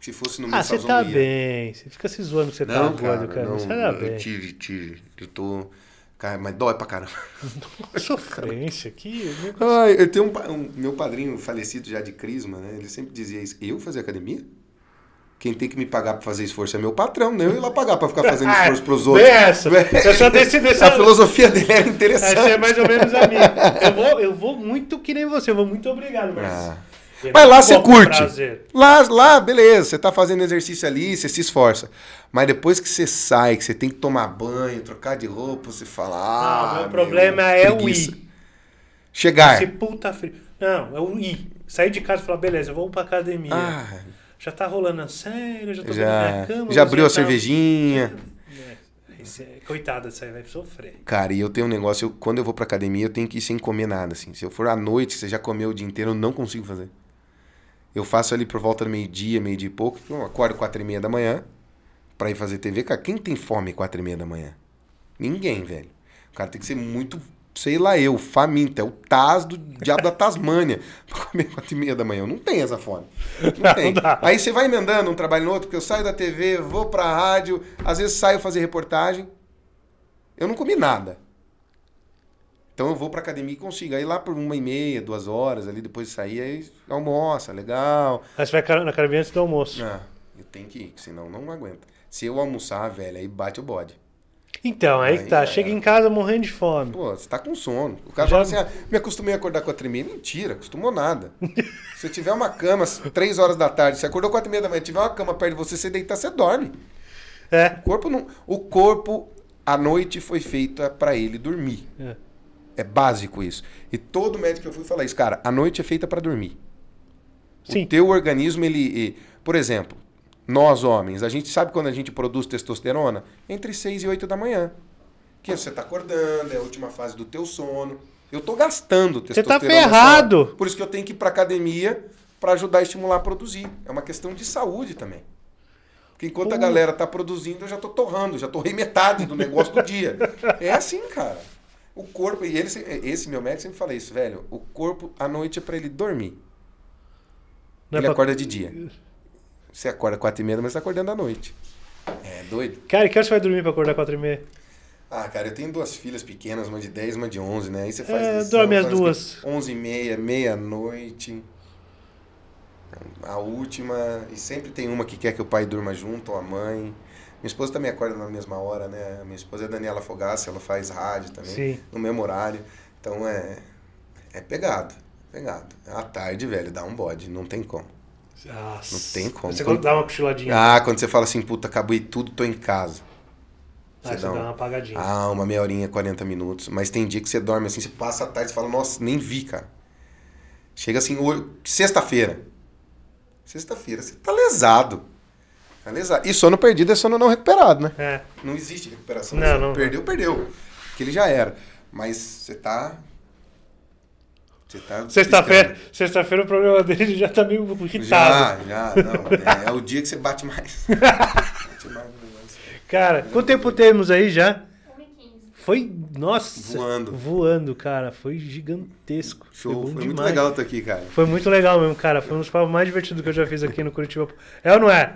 Se fosse no mensalzão. Ah, você tá bem. Você fica se zoando que você não, tá não gordo, cara. Não, você tá bem. Eu tive, tive. Eu tô. Cara, mas dói pra caramba. Sofrência, aqui Ai, eu tenho um, um, Meu padrinho falecido já de Crisma, né? Ele sempre dizia isso. Eu fazer academia? Quem tem que me pagar para fazer esforço é meu patrão, não né? eu ir lá pagar para ficar fazendo ah, esforço para os outros. Né? É essa. é só essa... A filosofia dele era interessante. Essa é mais ou menos a minha. Eu vou, eu vou muito que nem você, eu vou muito obrigado, mas... Ah. Mas lá você curte. Lá, lá, beleza, você tá fazendo exercício ali, você se esforça. Mas depois que você sai, que você tem que tomar banho, trocar de roupa, você fala. Ah, não, meu, problema é preguiça. o ir. Chegar. Esse puta frio. Não, é o ir. Sair de casa e falar, beleza, eu vou pra academia. Ah já tá rolando a sério, já tô já, minha cama. Já abriu a tá... cervejinha. Né, é, coitada, você vai sofrer. Cara, e eu tenho um negócio, eu, quando eu vou pra academia, eu tenho que ir sem comer nada, assim. Se eu for à noite, você já comeu o dia inteiro, eu não consigo fazer. Eu faço ali por volta do meio-dia, meio-dia e pouco, eu acordo quatro e meia da manhã pra ir fazer TV. Cara, quem tem fome quatro e meia da manhã? Ninguém, velho. O cara tem que ser muito sei lá eu, faminta, é o Taz do diabo da Tasmânia, pra comer quatro e meia da manhã. não tem essa fome. Não tem. Aí você vai emendando um trabalho no outro, porque eu saio da TV, vou pra rádio, às vezes saio fazer reportagem. Eu não comi nada. Então eu vou pra academia e consigo. Aí lá por uma e meia, duas horas, ali depois de sair, aí almoça, legal. Aí você vai na academia antes do almoço. Ah, eu tenho que ir, senão não aguento. Se eu almoçar, velho, aí bate o bode. Então, aí, aí que tá. É... Chega em casa morrendo de fome. Pô, você tá com sono. O cara Já... fala assim, ah, me acostumei a acordar quatro e meia. Mentira, acostumou nada. Se tiver uma cama às três horas da tarde, você acordou quatro e meia da manhã, tiver uma cama perto de você, você deitar, você dorme. É. O corpo não... O corpo, à noite, foi feita para ele dormir. É. É básico isso. E todo médico que eu fui falar isso, cara, a noite é feita para dormir. Sim. O teu organismo, ele... Por exemplo, nós, homens, a gente sabe quando a gente produz testosterona? Entre 6 e 8 da manhã. Que você está acordando, é a última fase do teu sono. Eu estou gastando tá testosterona. Você está ferrado. Por isso que eu tenho que ir para academia para ajudar a estimular a produzir. É uma questão de saúde também. Porque enquanto a galera está produzindo, eu já estou torrando, já torrei metade do negócio do dia. É assim, cara. O corpo, e ele, esse meu médico sempre fala isso, velho. O corpo, à noite é para ele dormir. Não é ele é pra... acorda de dia. Você acorda quatro e meia, mas tá acordando à noite. É doido. Cara, que horas você vai dormir pra acordar quatro e meia? Ah, cara, eu tenho duas filhas pequenas, uma de 10 uma de 11, né? Aí você é, faz. É, dorme as duas. 11 e meia, meia-noite. A última. E sempre tem uma que quer que o pai durma junto, ou a mãe. Minha esposa também acorda na mesma hora, né? Minha esposa é Daniela Fogaça, ela faz rádio também, Sim. no mesmo horário. Então é. É pegado, pegado. À tarde, velho, dá um bode, não tem como. Nossa. Não tem como. Você quando... dá uma cochiladinha. Ah, quando você fala assim, puta, acabei tudo, tô em casa. Ah, você, ah, dá, você um... dá uma apagadinha. Ah, uma meia horinha, 40 minutos. Mas tem dia que você dorme assim, você passa a tarde e fala, nossa, nem vi, cara. Chega assim, sexta-feira. Sexta-feira, você tá lesado. Tá lesado. E sono perdido é sono não recuperado, né? É. Não existe recuperação. Não, não. Perdeu, perdeu. Porque ele já era. Mas você tá tá sexta-feira, sexta-feira o programa dele já tá meio irritado. Já, já, não. É, é o dia que você bate mais. bate mais cara, quanto tempo temos aí já? Foi, nossa, voando. voando, cara. Foi gigantesco. Show, foi, foi muito legal estar aqui, cara. Foi muito legal mesmo, cara. Foi um dos papos mais divertidos que eu já fiz aqui no Curitiba. É ou não é?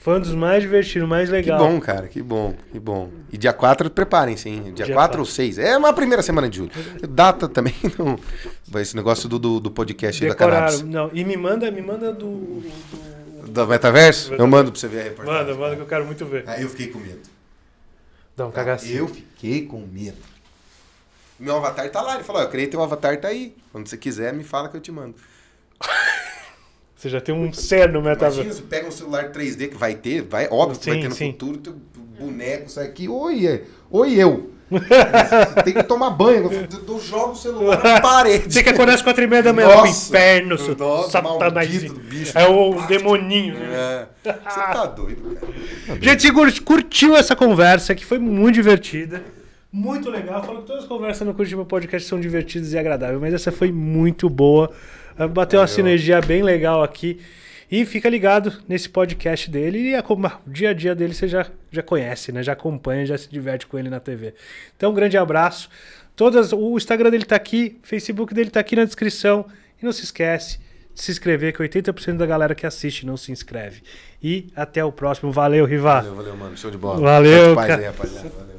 Foi um dos mais divertidos, mais legal. Que bom, cara, que bom, que bom. E dia 4, preparem-se, hein? Dia, dia 4, 4 ou 6. É uma primeira semana de julho. Data também, não. Esse negócio do, do, do podcast Decoraram. da Cannabis. Não, e me manda, me manda do. do... do metaverso? Eu mando pra você ver a reportagem. Manda, manda que eu quero muito ver. Aí eu fiquei com medo. Dá um tá, cagacinho. Eu fiquei com medo. Meu avatar tá lá. Ele falou: "Eu Eu criei teu avatar, tá aí. Quando você quiser, me fala que eu te mando. Você já tem um ser no metaverso. Imagina, você pega um celular 3D que vai ter, vai, óbvio que vai ter no sim. futuro, teu boneco sai aqui, oi, é, oi eu. Você tem que tomar banho. Eu jogo o celular na parede. você que acordar às quatro e meia da manhã nossa, inferno, seu satanás. É o demoninho. Né? É. Né? Você tá ah. doido, cara. Tá Gente, curtiu essa conversa que foi muito divertida. Muito legal. Falou que todas as conversas no Curitiba Podcast são divertidas e agradáveis, mas essa foi muito boa. Bateu Valeu. uma sinergia bem legal aqui. E fica ligado nesse podcast dele e a, o dia a dia dele você já, já conhece, né? Já acompanha, já se diverte com ele na TV. Então, um grande abraço. Todas, o Instagram dele tá aqui, o Facebook dele tá aqui na descrição. E não se esquece de se inscrever, que 80% da galera que assiste não se inscreve. E até o próximo. Valeu, Riva. Valeu, valeu, mano. Show de bola. Valeu, paz Aí, rapaziada. Valeu.